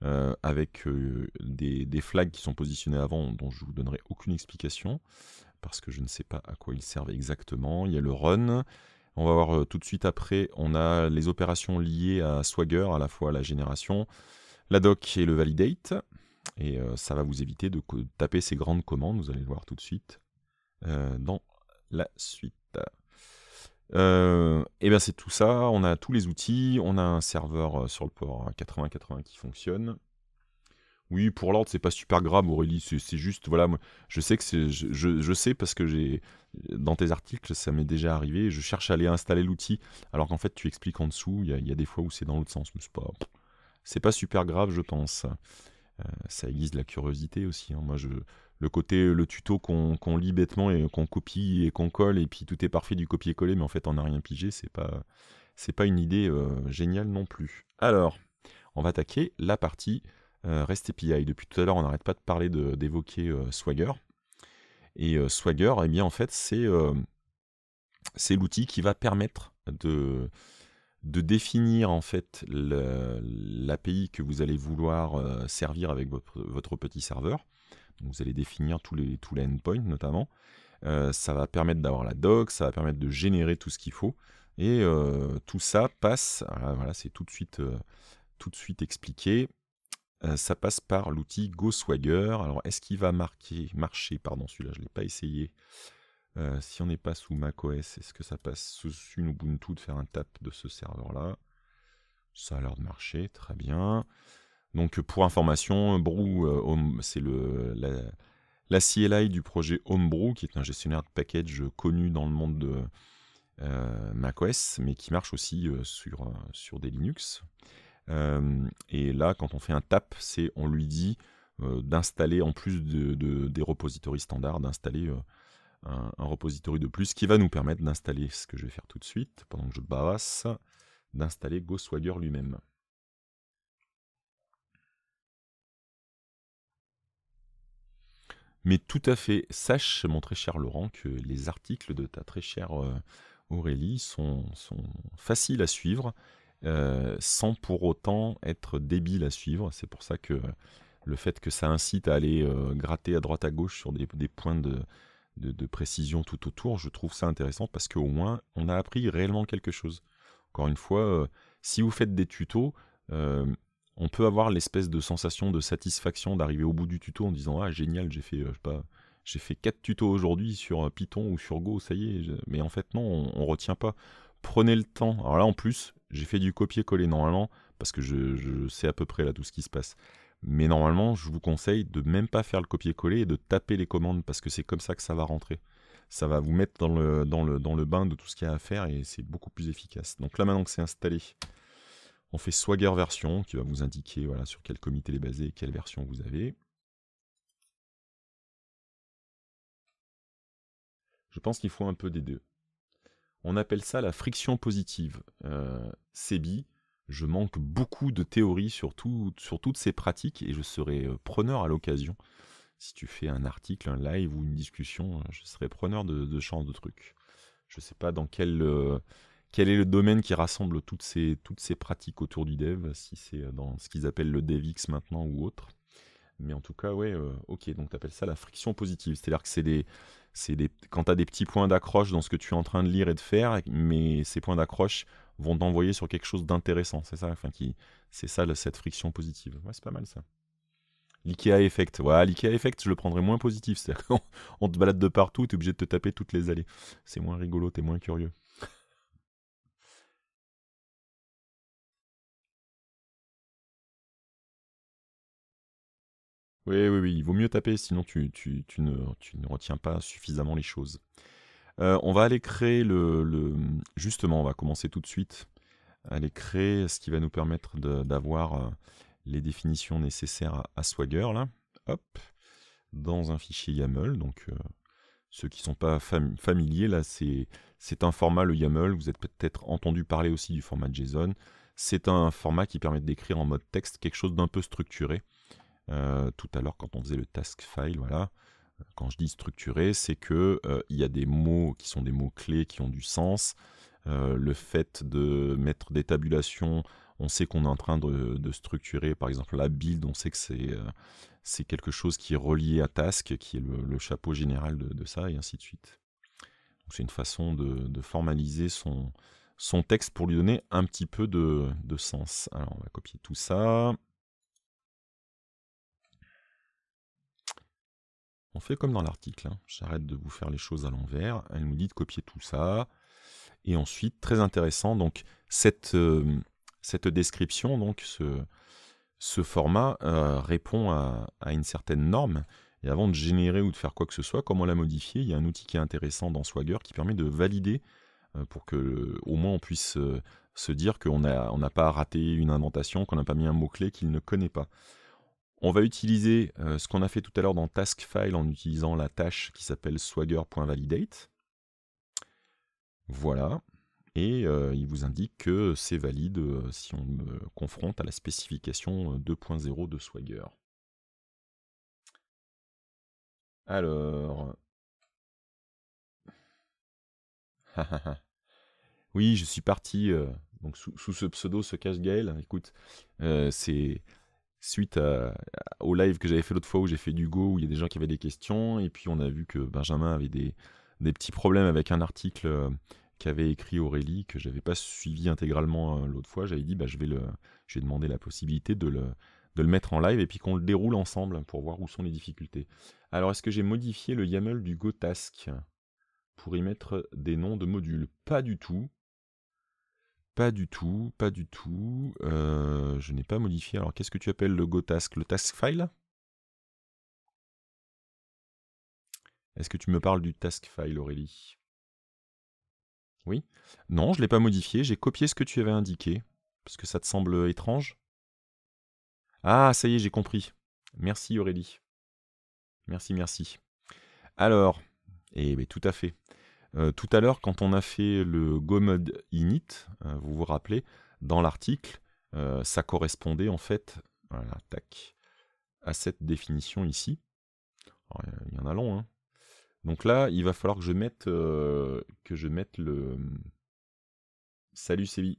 Euh, avec euh, des, flags qui sont positionnés avant, dont je ne vous donnerai aucune explication, parce que je ne sais pas à quoi ils servent exactement. Il y a le run. On va voir euh, tout de suite après, on a les opérations liées à Swagger, à la fois la génération, la doc et le validate. Et ça va vous éviter de taper ces grandes commandes, vous allez le voir tout de suite dans la suite. Euh, et bien c'est tout ça, on a tous les outils, on a un serveur euh, sur le port 8080 hein, qui fonctionne. Oui, pour l'ordre, c'est pas super grave, Aurélie, c'est juste, voilà, je sais que c'est, je, je, sais parce que j'ai, euh, dans tes articles, ça m'est déjà arrivé, je cherche à aller installer l'outil, alors qu'en fait, tu expliques en dessous, il y, a des fois où c'est dans l'autre sens, mais c'est pas, c'est pas super grave, je pense. ça aiguise la curiosité aussi, hein. moi, je, le côté le tuto qu'on lit bêtement et qu'on copie et qu'on colle et puis tout est parfait du copier-coller mais en fait on n'a rien pigé c'est pas c'est pas une idée euh, géniale non plus alors on va attaquer la partie euh, REST API depuis tout à l'heure on n'arrête pas de parler d'évoquer euh, Swagger et Swagger eh bien en fait c'est l'outil qui va permettre de de définir en fait l'API que vous allez vouloir servir avec votre, votre petit serveur vous allez définir tous les, endpoints notamment. Euh, ça va permettre d'avoir la doc, ça va permettre de générer tout ce qu'il faut. Et euh, tout ça passe, euh, voilà, c'est tout de suite, tout de suite expliqué. ça passe par l'outil GoSwagger. Alors, est-ce qu'il va marquer, marcher Pardon, celui-là, je ne l'ai pas essayé. si on n'est pas sous macOS, est-ce que ça passe sous une Ubuntu de faire un tap de ce serveur-là Ça a l'air de marcher, très bien. Donc euh, pour information, euh, Brew, euh, c'est la, la CLI du projet Homebrew, qui est un gestionnaire de package connu dans le monde de macOS, mais qui marche aussi sur, sur des Linux. et là, quand on fait un tap, c'est on lui dit d'installer, en plus de, des repositories standards, d'installer un, repository de plus, qui va nous permettre d'installer ce que je vais faire tout de suite, pendant que je bavasse, d'installer GoSwagger lui-même. Mais tout à fait, sache, mon très cher Laurent, que les articles de ta très chère euh, Aurélie sont, faciles à suivre, euh, sans pour autant être débiles à suivre. C'est pour ça que le fait que ça incite à aller euh, gratter à droite à gauche sur des, points de, précision tout autour, je trouve ça intéressant parce qu'au moins on a appris réellement quelque chose. Encore une fois, si vous faites des tutos, on peut avoir l'espèce de sensation de satisfaction d'arriver au bout du tuto en disant ah génial j'ai fait euh, je pas j'ai fait quatre tutos aujourd'hui sur euh, Python ou sur Go ça y est mais en fait non on, ne retient pas prenez le temps alors là en plus j'ai fait du copier coller normalement parce que je, sais à peu près là tout ce qui se passe mais normalement je vous conseille de même pas faire le copier coller et de taper les commandes parce que c'est comme ça que ça va rentrer ça va vous mettre dans le, dans le, dans le bain de tout ce qu'il y a à faire et c'est beaucoup plus efficace. Donc là maintenant que c'est installé, on fait Swagger version qui va vous indiquer voilà, sur quel comité est basé, quelle version vous avez. Je pense qu'il faut un peu des deux. On appelle ça la friction positive. Euh, je manque beaucoup de théorie sur, sur toutes ces pratiques et je serai euh, preneur à l'occasion. Si tu fais un article, un live ou une discussion, euh, je serai preneur de, de de trucs. Je ne sais pas dans quel, euh, quel est le domaine qui rassemble toutes ces, toutes ces pratiques autour du dev, si c'est euh, dans ce qu'ils appellent le DevX maintenant ou autre. Mais en tout cas, ouais, euh, ok, donc tu appelles ça la friction positive. C'est-à-dire que c'est des, des, quand tu as des petits points d'accroche dans ce que tu es en train de lire et de faire, mais ces points d'accroche vont t'envoyer sur quelque chose d'intéressant. C'est ça, enfin, qui, c'est ça, cette friction positive. Ouais, c'est pas mal ça. L'IKEA Effect. Ouais, l'IKEA Effect, je le prendrais moins positif. C'est-à-dire te balade de partout, tu es obligé de te taper toutes les allées. C'est moins rigolo, es moins curieux. Oui, oui, oui, il vaut mieux taper, sinon tu, ne, retiens pas suffisamment les choses. Euh, on va aller créer le, Justement, on va commencer tout de suite. Aller créer ce qui va nous permettre d'avoir euh, les définitions nécessaires à, Swagger, là. Hop. Dans un fichier YAML. Donc, euh, ceux qui ne sont pas familiers, là, c'est un format, le YAML. Vous êtes peut-être entendu parler aussi du format JSON. C'est un format qui permet d'écrire en mode texte quelque chose d'un peu structuré. Euh, tout à l'heure quand on faisait le task file, voilà. Quand je dis structuré, c'est que euh, il y a des mots qui sont des mots clés qui ont du sens. Euh, le fait de mettre des tabulations, on sait qu'on est en train de, structurer, par exemple la build, on sait que c'est c'est quelque chose qui est relié à task, qui est le, chapeau général de, ça, et ainsi de suite. C'est une façon de, formaliser son, texte pour lui donner un petit peu de, de, sens. Alors on va copier tout ça. on fait comme dans l'article, hein. j'arrête de vous faire les choses à l'envers, elle nous dit de copier tout ça, et ensuite, très intéressant, donc cette, euh, cette description, donc ce, ce format euh, répond à, une certaine norme, et avant de générer ou de faire quoi que ce soit, comment la modifier, il y a un outil qui est intéressant dans Swagger qui permet de valider euh, pour que au moins on puisse se dire qu'on n'a on pas raté une indentation, qu'on n'a pas mis un mot-clé qu'il ne connaît pas. On va utiliser euh, ce qu'on a fait tout à l'heure dans task file en utilisant la tâche qui s'appelle swagger.validate. Voilà. Et euh, il vous indique que c'est valide euh, si on me confronte à la spécification 2.0 de Swagger. Alors. oui, je suis parti. donc sous, ce pseudo se cache Gaël. Écoute, c'est suite au live que j'avais fait l'autre fois où j'ai fait du Go, où il y a des gens qui avaient des questions, et puis on a vu que Benjamin avait des, petits problèmes avec un article euh, qu'avait écrit Aurélie, que j'avais pas suivi intégralement euh, l'autre fois. J'avais dit, bah, je, vais le, demander la possibilité de le, de le mettre en live et puis qu'on le déroule ensemble pour voir où sont les difficultés. Alors, est-ce que j'ai modifié le YAML du GoTask pour y mettre des noms de modules Pas du tout. Pas du tout, pas du tout. Euh, je n'ai pas modifié. Alors, qu'est-ce que tu appelles le GoTask Le task file Est-ce que tu me parles du task file, Aurélie Oui Non, je ne l'ai pas modifié. J'ai copié ce que tu avais indiqué. Parce que ça te semble étrange. Ah, ça y est, j'ai compris. Merci, Aurélie. Merci, merci. Alors, eh ben, tout à fait. Euh, tout à l'heure, quand on a fait le GoMod init, euh, vous vous rappelez, dans l'article, euh, ça correspondait en fait à cette définition ici. Il y en a long. Hein. Donc là, il va falloir que je mette, que je mette le... Salut Sévi.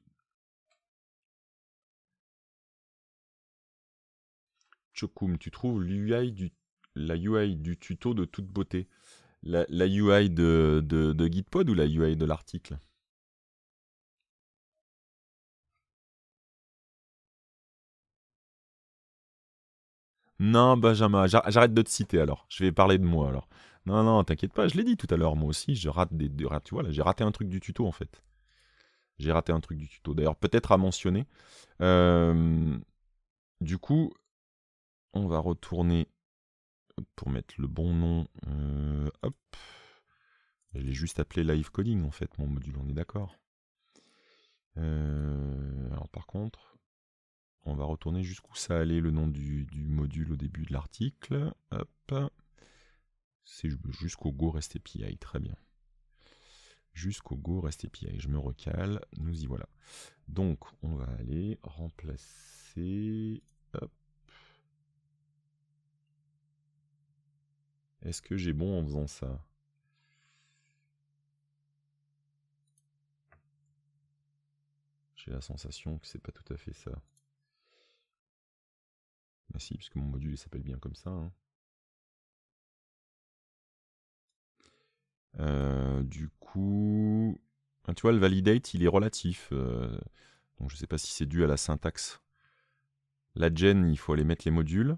Chokum, tu trouves l'UI du, la UI du tuto de toute beauté la, UI de, Gitpod ou la UI de l'article Non, Benjamin, j'arrête de te citer alors. Je vais parler de moi alors. Non, non, t'inquiète pas, je l'ai dit tout à l'heure, moi aussi, je rate des, tu vois, là, j'ai raté un truc du tuto en fait. J'ai raté un truc du tuto. D'ailleurs, peut-être à mentionner. Euh, du coup, on va retourner pour mettre le bon nom, euh, hop, je l'ai juste appelé live coding en fait, mon module, bah, on est d'accord. Euh, alors par contre, on va retourner jusqu'où ça allait le nom du, du module au début de l'article. Hop, c'est jusqu'au Go REST API, très bien. Jusqu'au Go REST API, je me recale, nous y voilà. Donc on va aller remplacer, hop, Est-ce que j'ai bon en faisant ça J'ai la sensation que c'est pas tout à fait ça. Bah si, puisque mon module s'appelle bien comme ça. Hein. Euh, du coup, ah, tu vois, le validate, il est relatif. Euh, donc je ne sais pas si c'est dû à la syntaxe. La gen, il faut aller mettre les modules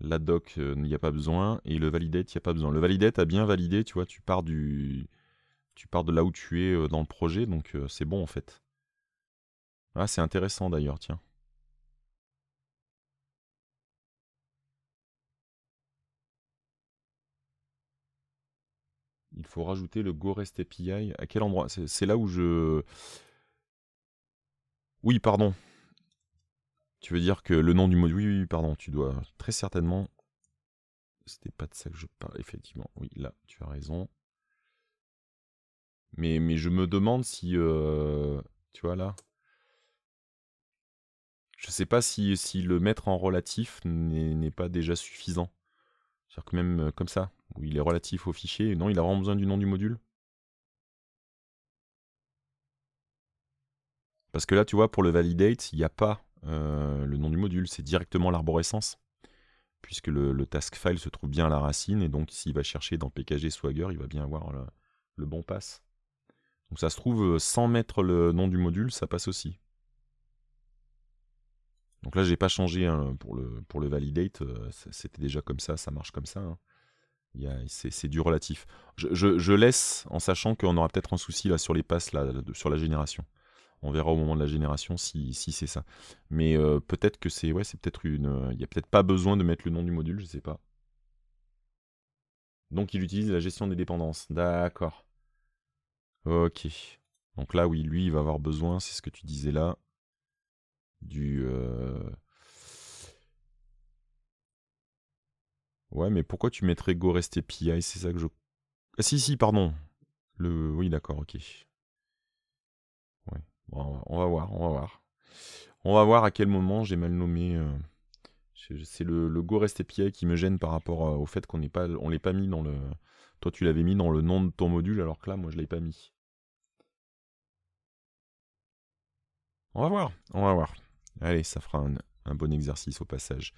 la doc, il euh, n'y a pas besoin, et le validate, il n'y a pas besoin. Le validate a bien validé, tu vois, tu pars, du... tu pars de là où tu es euh, dans le projet, donc euh, c'est bon en fait. Ah, c'est intéressant d'ailleurs, tiens. Il faut rajouter le rest API. À quel endroit C'est là où je... Oui, pardon. Tu veux dire que le nom du module. Oui, oui, pardon, tu dois très certainement. C'était pas de ça que je parle. Effectivement, oui, là, tu as raison. Mais, mais je me demande si. Euh, tu vois là. Je sais pas si, si le mettre en relatif n'est pas déjà suffisant. C'est-à-dire que même euh, comme ça, où il est relatif au fichier, non, il a vraiment besoin du nom du module. Parce que là, tu vois, pour le validate, il n'y a pas euh, le nom du module, c'est directement l'arborescence, puisque le, task file se trouve bien à la racine, et donc s'il va chercher dans PKG Swagger, il va bien avoir le, bon pass. Donc ça se trouve, euh, sans mettre le nom du module, ça passe aussi. Donc là, j'ai pas changé hein, pour, le, pour le validate. Euh, c'était déjà comme ça, ça marche comme ça. Hein. C'est du relatif. Je, je, laisse en sachant qu'on aura peut-être un souci là sur les passes là, sur la génération on verra au moment de la génération si, si c'est ça. Mais euh, peut-être que c'est ouais, c'est peut-être une. Euh, il n'y a peut-être pas besoin de mettre le nom du module, je sais pas. Donc il utilise la gestion des dépendances. D'accord. Ok. Donc là, oui, lui, il va avoir besoin, c'est ce que tu disais là, du... Euh, ouais, mais pourquoi tu mettrais GoRest API C'est ça que je... Ah si, si, pardon. Le... Oui, d'accord, ok on va voir, on va voir. On va voir à quel moment j'ai mal nommé. Euh, c'est le, le go rester pied qui me gêne par rapport euh, au fait qu'on ne l'ait pas mis dans le. Toi, tu l'avais mis dans le nom de ton module, alors que là, moi, je ne l'ai pas mis. On va voir, on va voir. Allez, ça fera un, bon exercice au passage.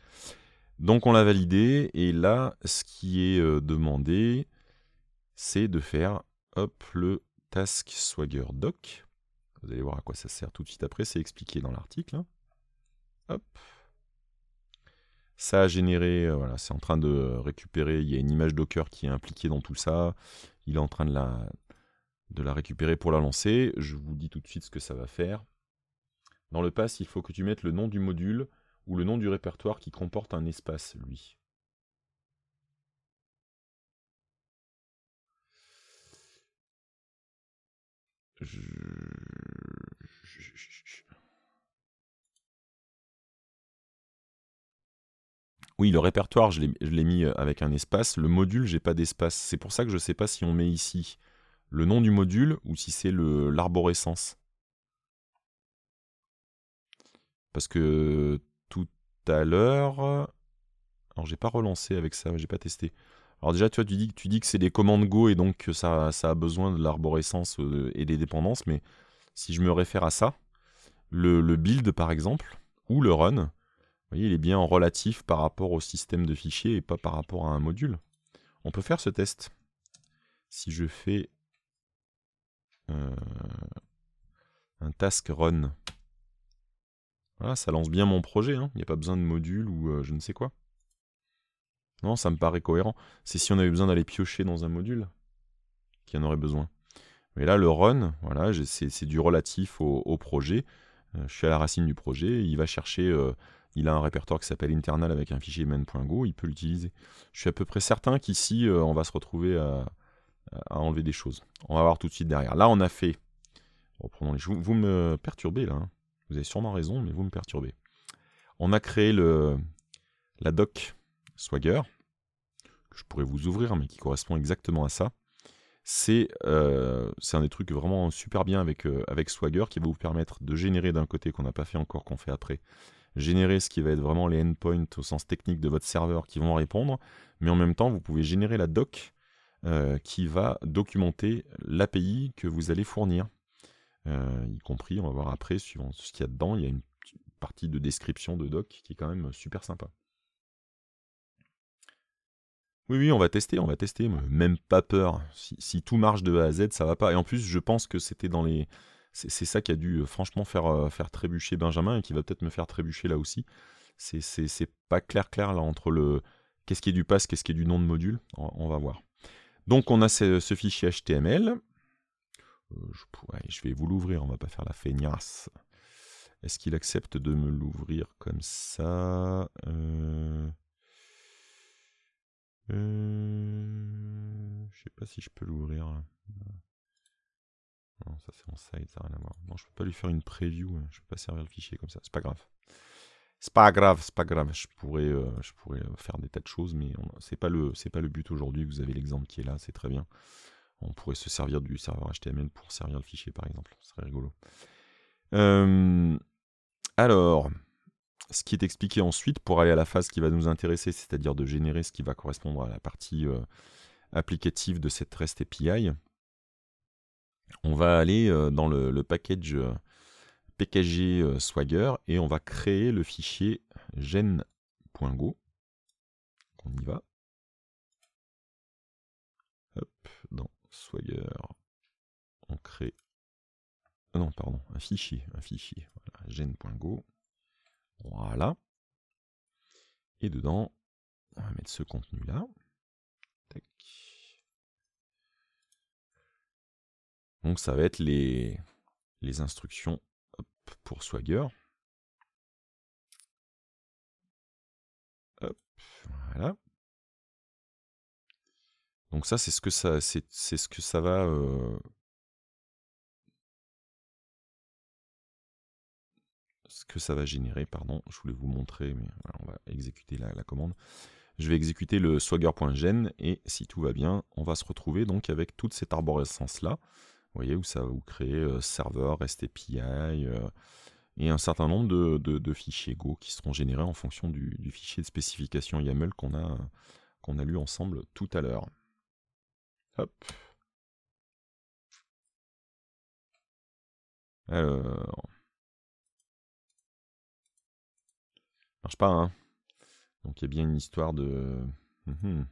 Donc, on l'a validé, et là, ce qui est euh, demandé, c'est de faire hop, le task swagger doc. Vous allez voir à quoi ça sert tout de suite après, c'est expliqué dans l'article. Hein. Hop. Ça a généré, euh, voilà, c'est en train de récupérer, il y a une image Docker qui est impliquée dans tout ça. Il est en train de la, de la récupérer pour la lancer. Je vous dis tout de suite ce que ça va faire. Dans le pass, il faut que tu mettes le nom du module ou le nom du répertoire qui comporte un espace, lui. Oui, le répertoire, je l'ai mis euh, avec un espace. Le module, j'ai pas d'espace. C'est pour ça que je ne sais pas si on met ici le nom du module ou si c'est l'arborescence. Parce que tout à l'heure... Alors, j'ai pas relancé avec ça, j'ai pas testé. Alors déjà, tu tu dis, tu dis que c'est des commandes Go et donc que ça, a besoin de l'arborescence euh, et des dépendances, mais si je me réfère à ça, le, build par exemple, ou le run, vous voyez, il est bien en relatif par rapport au système de fichiers et pas par rapport à un module. On peut faire ce test. Si je fais euh, un task run, voilà, ça lance bien mon projet, hein. il n'y a pas besoin de module ou euh, je ne sais quoi. Non, ça me paraît cohérent. C'est si on avait besoin d'aller piocher dans un module qu'il en aurait besoin. Mais là, le run, voilà, c'est du relatif au, projet. Euh, je suis à la racine du projet. Il va chercher, euh, il a un répertoire qui s'appelle internal avec un fichier main.go. Il peut l'utiliser. Je suis à peu près certain qu'ici, euh, on va se retrouver à, enlever des choses. On va voir tout de suite derrière. Là, on a fait. Reprenons les Vous me perturbez là. Hein. Vous avez sûrement raison, mais vous me perturbez. On a créé le, la doc Swagger, que je pourrais vous ouvrir, mais qui correspond exactement à ça. C'est euh, un des trucs vraiment super bien avec, euh, avec Swagger qui va vous permettre de générer d'un côté qu'on n'a pas fait encore, qu'on fait après, générer ce qui va être vraiment les endpoints au sens technique de votre serveur qui vont répondre, mais en même temps vous pouvez générer la doc euh, qui va documenter l'API que vous allez fournir. y compris, on va voir après, suivant ce qu'il y a dedans, il y a une partie de description de doc qui est quand même super sympa. Oui, oui, on va tester, on va tester. Même pas peur. Si, tout marche de A à Z, ça va pas. Et en plus, je pense que c'était dans les. C'est ça qui a dû euh, franchement faire, euh, faire trébucher Benjamin et qui va peut-être me faire trébucher là aussi. C'est pas clair, clair là entre le. Qu'est-ce qui est du pass, qu'est-ce qui est du nom de module on, va voir. Donc, on a ce, fichier HTML. Euh, je, je, vais vous l'ouvrir, on va pas faire la feignasse. Est-ce qu'il accepte de me l'ouvrir comme ça je euh, je sais pas si je peux l'ouvrir. Non, ça c'est en side, ça n'a rien à voir. Non, je peux pas lui faire une preview, hein. je peux pas servir le fichier comme ça, c'est pas grave. C'est pas grave, c'est pas grave. Je pourrais, euh, je pourrais euh, faire des tas de choses, mais c'est pas le, c'est pas le but aujourd'hui. Vous avez l'exemple qui est là, c'est très bien. On pourrait se servir du serveur HTML pour servir le fichier, par exemple. Ce serait rigolo. alors, ce qui est expliqué ensuite pour aller à la phase qui va nous intéresser, c'est-à-dire de générer ce qui va correspondre à la partie euh, applicative de cette REST API, on va aller euh, dans le, package euh, PKG Swagger et on va créer le fichier gen.go. On y va. Hop, dans Swagger, on crée. Ah non, pardon, un fichier, un fichier, gen.go. Voilà. Et dedans, on va mettre ce contenu-là. Donc ça va être les, les instructions pour Swagger. voilà. Donc ça, c'est ce que ça, c'est, ce que ça va euh, que ça va générer. Pardon, je voulais vous montrer, mais on va exécuter la, commande. Je vais exécuter le swagger.gen et si tout va bien, on va se retrouver donc avec toute cette arborescence-là. Vous voyez, où ça va vous créer euh, serveur, REST API euh, et un certain nombre de, fichiers Go qui seront générés en fonction du, fichier de spécification YAML qu'on a, qu'on a lu ensemble tout à l'heure. Hop. Alors, pas. Hein. Donc il y a bien une histoire de. Mhm.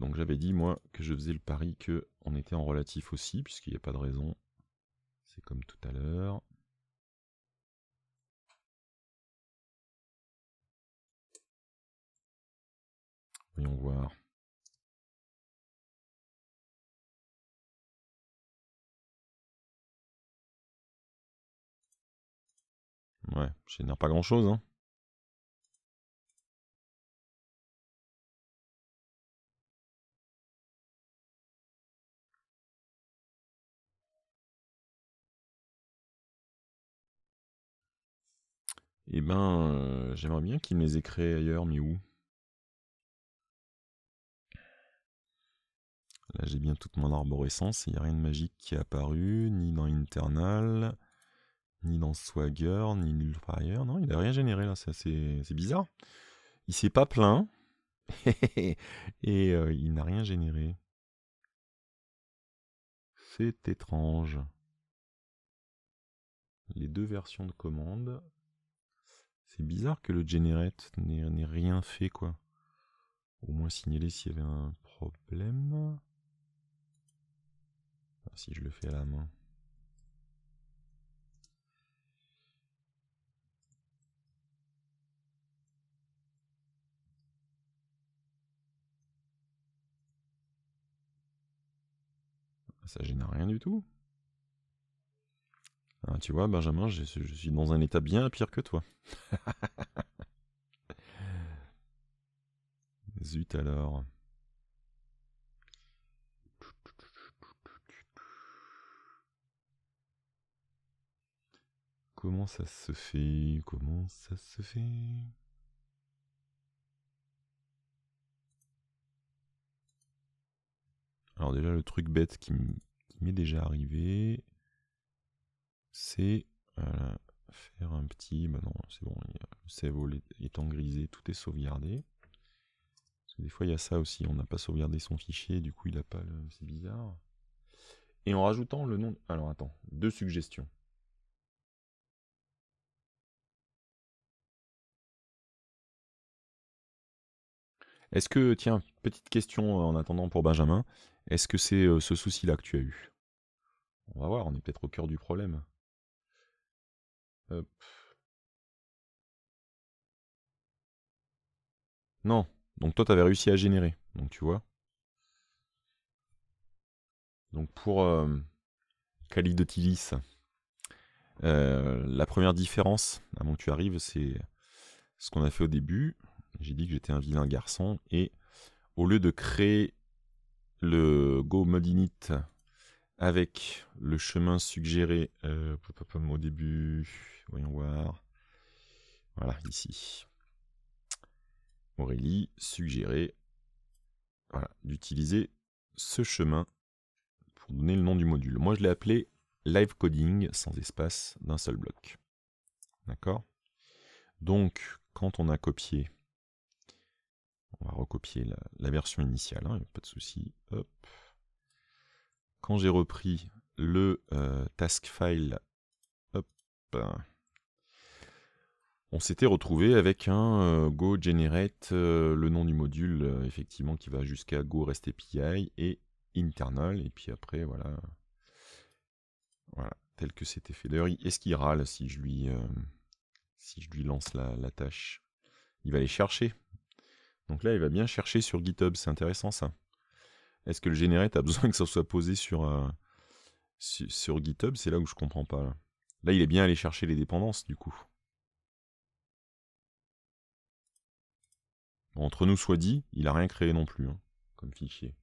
Donc j'avais dit moi que je faisais le pari que on était en relatif aussi, puisqu'il n'y a pas de raison. C'est comme tout à l'heure. Voyons voir. Ouais, je génère pas grand chose. Hein. Eh ben, euh, j'aimerais bien qu'il me les ait créés ailleurs, mais où Là, j'ai bien toute mon arborescence, il n'y a rien de magique qui est apparu, ni dans Internal, ni dans Swagger, ni nulle part ailleurs. Non, il n'a rien généré là, c'est bizarre. Il s'est pas plaint et euh, il n'a rien généré. C'est étrange. Les deux versions de commande. C'est bizarre que le generate n'ait rien fait quoi. Au moins signaler s'il y avait un problème. Ah, si je le fais à la main. ça gêne rien du tout. Hein, tu vois, Benjamin, je, je suis dans un état bien pire que toi. Zut alors. Comment ça se fait Comment ça se fait Alors déjà, le truc bête qui m'est déjà arrivé, c'est faire un petit... Bah non, c'est bon, le save étant grisé, tout est sauvegardé. Parce que des fois, il y a ça aussi, on n'a pas sauvegardé son fichier, du coup, il n'a pas le... C'est bizarre. Et en rajoutant le nom... Alors attends, deux suggestions. Est-ce que, tiens, petite question euh, en attendant pour Benjamin, est-ce que c'est euh, ce souci-là que tu as eu On va voir, on est peut-être au cœur du problème. Euh, non, donc toi tu avais réussi à générer, donc tu vois. Donc pour euh, euh, la première différence avant que tu arrives, c'est ce qu'on a fait au début. J'ai dit que j'étais un vilain garçon et au lieu de créer le Go init avec le chemin suggéré euh, au début. Voyons voir. Voilà, ici. Aurélie suggéré voilà, d'utiliser ce chemin pour donner le nom du module. Moi, je l'ai appelé live coding sans espace d'un seul bloc. D'accord Donc, quand on a copié on va recopier la, version initiale, hein, pas de souci. Quand j'ai repris le euh, task file, on s'était retrouvé avec un euh, go generate, euh, le nom du module effectivement qui va jusqu'à go rest API et internal, et puis après voilà, voilà tel que c'était fait. D'ailleurs, est-ce qu'il râle si je lui lance la, la tâche Il va aller chercher donc là, il va bien chercher sur GitHub, c'est intéressant ça. Est-ce que le generate a besoin que ça soit posé sur, euh, sur, GitHub C'est là où je comprends pas. Là. il est bien allé chercher les dépendances du coup. entre nous soit dit, il n'a rien créé non plus, hein, comme fichier.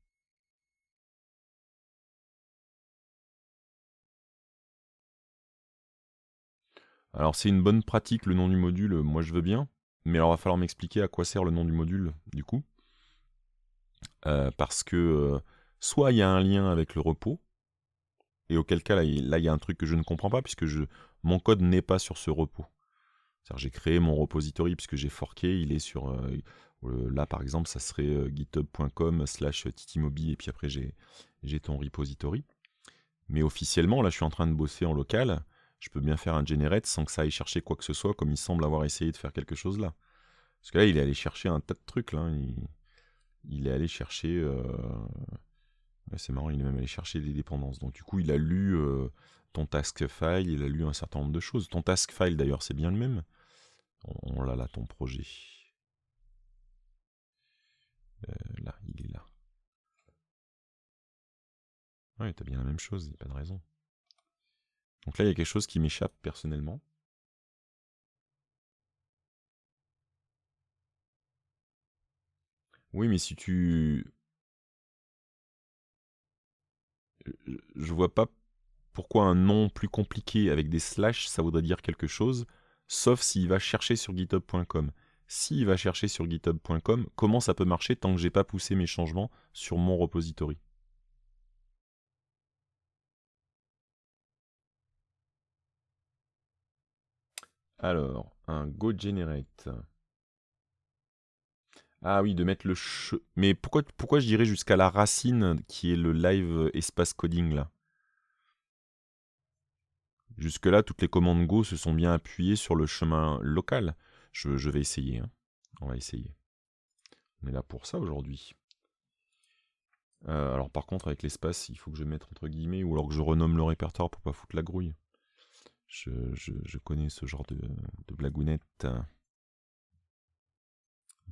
Alors c'est une bonne pratique le nom du module, moi je veux bien. Mais alors, il va falloir m'expliquer à quoi sert le nom du module, du coup. Euh, parce que euh, soit il y a un lien avec le repos, et auquel cas, là, il y a un truc que je ne comprends pas, puisque je, mon code n'est pas sur ce repos. C'est-à-dire, j'ai créé mon repository, puisque j'ai forqué, il est sur... Euh, là, par exemple, ça serait github.com slash titimobi, et puis après, j'ai ton repository. Mais officiellement, là, je suis en train de bosser en local, je peux bien faire un generate sans que ça aille chercher quoi que ce soit, comme il semble avoir essayé de faire quelque chose là. Parce que là, il est allé chercher un tas de trucs, là. Hein. Il, est allé chercher... Euh, c'est marrant, il est même allé chercher des dépendances. Donc du coup, il a lu euh, ton task file, il a lu un certain nombre de choses. Ton task file, d'ailleurs, c'est bien le même. On, l'a là, ton projet. Euh, là, il est là. Ouais, t'as bien la même chose, il n'y a pas de raison. Donc là, il y a quelque chose qui m'échappe personnellement. Oui, mais si tu... Je vois pas pourquoi un nom plus compliqué avec des slash, ça voudrait dire quelque chose, sauf s'il va chercher sur github.com. S'il va chercher sur github.com, comment ça peut marcher tant que j'ai pas poussé mes changements sur mon repository Alors, un go generate. Ah oui, de mettre le Mais pourquoi, pourquoi je dirais jusqu'à la racine qui est le live espace coding là Jusque-là, toutes les commandes Go se sont bien appuyées sur le chemin local. Je, vais essayer. Hein. On va essayer. On est là pour ça aujourd'hui. Euh, alors par contre, avec l'espace, il faut que je mette entre guillemets ou alors que je renomme le répertoire pour pas foutre la grouille. Je, connais ce genre de, de blagounette.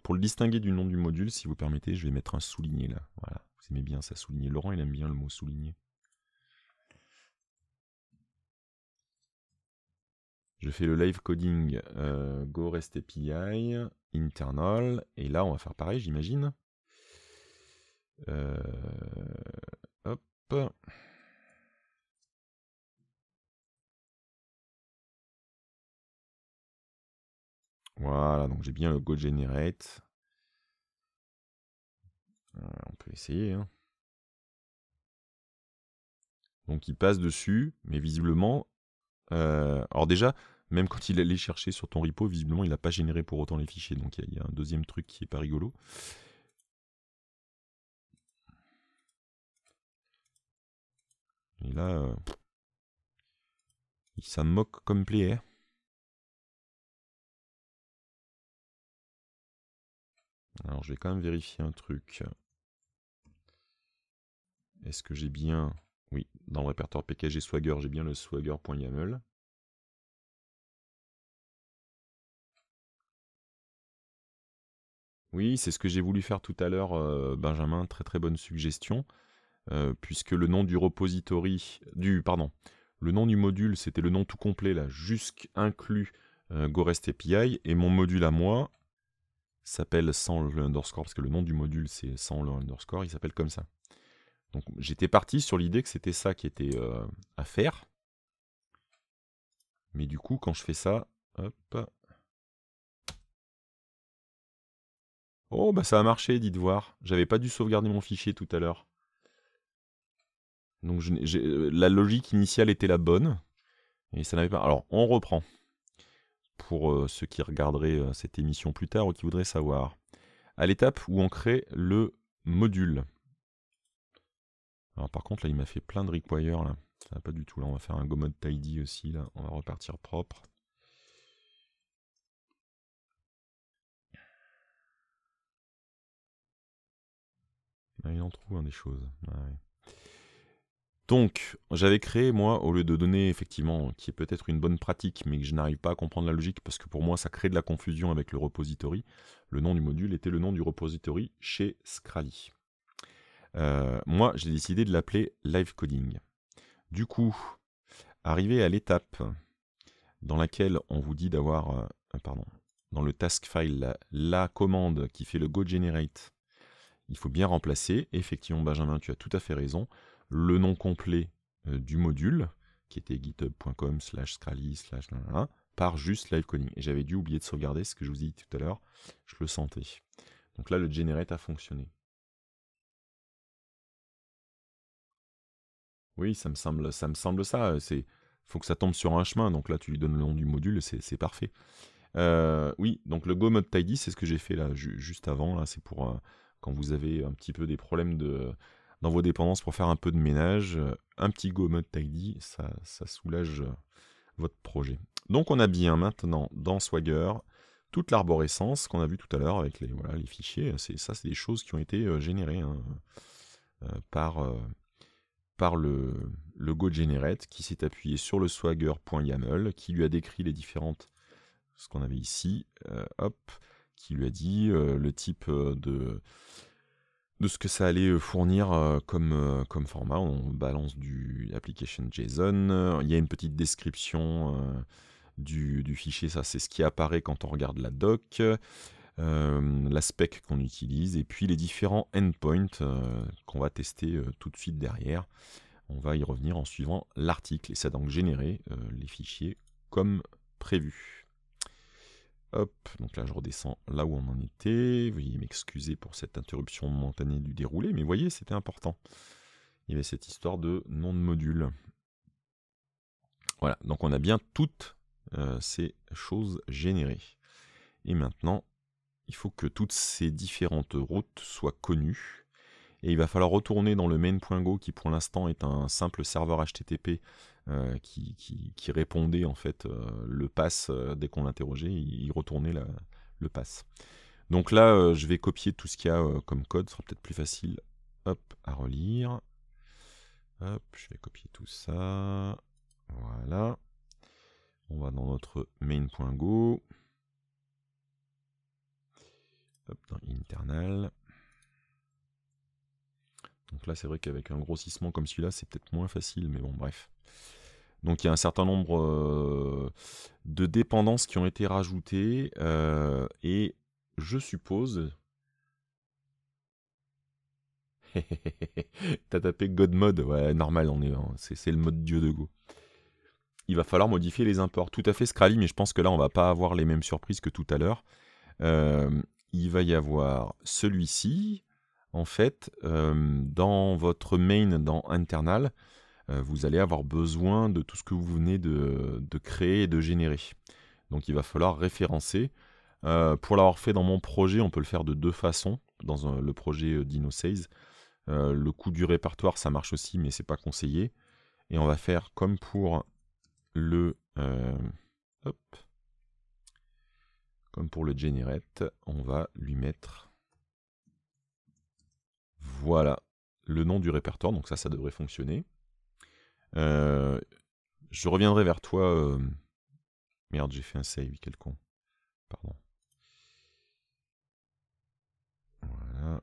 Pour le distinguer du nom du module, si vous permettez, je vais mettre un souligné là. Voilà, vous aimez bien ça, souligné. Laurent, il aime bien le mot souligné. Je fais le live coding euh, Go REST API internal. Et là, on va faire pareil, j'imagine. Euh, hop. Voilà, donc j'ai bien le Go Generate. Euh, on peut essayer. Hein. Donc il passe dessus, mais visiblement... Euh, alors déjà, même quand il allait chercher sur ton repo, visiblement il n'a pas généré pour autant les fichiers. Donc il y, a un deuxième truc qui n'est pas rigolo. Et là, euh, il ça moque comme player. Alors je vais quand même vérifier un truc. Est-ce que j'ai bien... Oui, dans le répertoire PKG Swagger, j'ai bien le swagger.yaml. Oui, c'est ce que j'ai voulu faire tout à l'heure, euh, Benjamin. Très très bonne suggestion. Euh, puisque le nom du repository... Du, pardon. Le nom du module, c'était le nom tout complet, là, jusque inclus euh, GoRest API. Et mon module à moi, s'appelle sans le underscore, parce que le nom du module c'est sans le underscore, il s'appelle comme ça. Donc j'étais parti sur l'idée que c'était ça qui était euh, à faire. Mais du coup, quand je fais ça, hop. Oh bah ça a marché, dites voir. J'avais pas dû sauvegarder mon fichier tout à l'heure. Donc euh, la logique initiale était la bonne. Et ça n'avait pas. Alors on reprend pour euh, ceux qui regarderaient euh, cette émission plus tard ou qui voudraient savoir. À l'étape où on crée le module. Alors par contre là il m'a fait plein de require là. va pas du tout là, on va faire un go tidy aussi là, on va repartir propre. Ah, il en trouve un des choses. Donc, j'avais créé, moi, au lieu de donner, effectivement, qui est peut-être une bonne pratique, mais que je n'arrive pas à comprendre la logique, parce que pour moi, ça crée de la confusion avec le repository, le nom du module était le nom du repository chez Scrally. Euh, moi, j'ai décidé de l'appeler live coding. Du coup, arrivé à l'étape dans laquelle on vous dit d'avoir, euh, euh, pardon, dans le task file, la, la commande qui fait le go generate, il faut bien remplacer. Effectivement, Benjamin, tu as tout à fait raison le nom complet euh, du module, qui était github.com slash scrally slash par juste live coding Et j'avais dû oublier de sauvegarder ce que je vous ai dit tout à l'heure, je le sentais. Donc là, le generate a fonctionné. Oui, ça me semble ça. Me semble ça. C'est faut que ça tombe sur un chemin. Donc là, tu lui donnes le nom du module, c'est parfait. Euh, oui, donc le Go mode tidy, c'est ce que j'ai fait là juste avant. Là, c'est pour euh, quand vous avez un petit peu des problèmes de dans vos dépendances pour faire un peu de ménage. Euh, un petit Go Mode Tidy, ça, ça soulage euh, votre projet. Donc on a bien maintenant dans Swagger toute l'arborescence qu'on a vu tout à l'heure avec les, voilà, les fichiers. Ça, c'est des choses qui ont été euh, générées hein, par, par le, le GoGenerate qui s'est appuyé sur le swagger.yaml qui lui a décrit les différentes, ce qu'on avait ici, hop, qui lui a dit le type de de ce que ça allait euh, fournir euh, euh, comme, format. On balance du application JSON. Il y a une petite description du, fichier. Ça, c'est ce qui apparaît quand on regarde la doc. l'aspect qu'on utilise et puis les différents endpoints qu'on va tester tout de suite derrière. On va y revenir en suivant l'article et ça donc généré les fichiers comme prévu. Hop, donc là je redescends là où on en était. Veuillez m'excuser pour cette interruption momentanée du déroulé, mais voyez, c'était important. Il y avait cette histoire de nom de module. Voilà, donc on a bien toutes euh, ces choses générées. Et maintenant, il faut que toutes ces différentes routes soient connues. Et il va falloir retourner dans le main.go qui pour l'instant est un simple serveur HTTP euh, qui, qui, répondait en fait euh, le pass euh, dès qu'on l'interrogeait, il, retournait le pass. Donc là, je vais copier tout ce qu'il y a comme code, ce sera peut-être plus facile hop, à relire. Hop, je vais copier tout ça. Voilà. On va dans notre main.go. Hop, dans internal. Donc là, c'est vrai qu'avec un grossissement comme celui-là, c'est peut-être moins facile, mais bon, bref. Donc il y a un certain nombre euh, de dépendances qui ont été rajoutées euh, et je suppose... T'as tapé God Mode, ouais, normal, on est, c'est, le mode dieu de Go. Il va falloir modifier les imports. Tout à fait Scrally, mais je pense que là on ne va pas avoir les mêmes surprises que tout à l'heure. Euh, il va y avoir celui-ci, en fait, dans votre main, dans internal, euh, vous allez avoir besoin de tout ce que vous venez de, créer et de générer. Donc il va falloir référencer. Euh, pour l'avoir fait dans mon projet, on peut le faire de deux façons dans le projet euh, Dino le coût du répertoire, ça marche aussi, mais c'est pas conseillé. Et on va faire comme pour le hop, comme pour le generate, on va lui mettre voilà le nom du répertoire. Donc ça, ça devrait fonctionner. Euh, je reviendrai vers toi. Euh, merde, j'ai fait un save, quel con. Pardon. Voilà.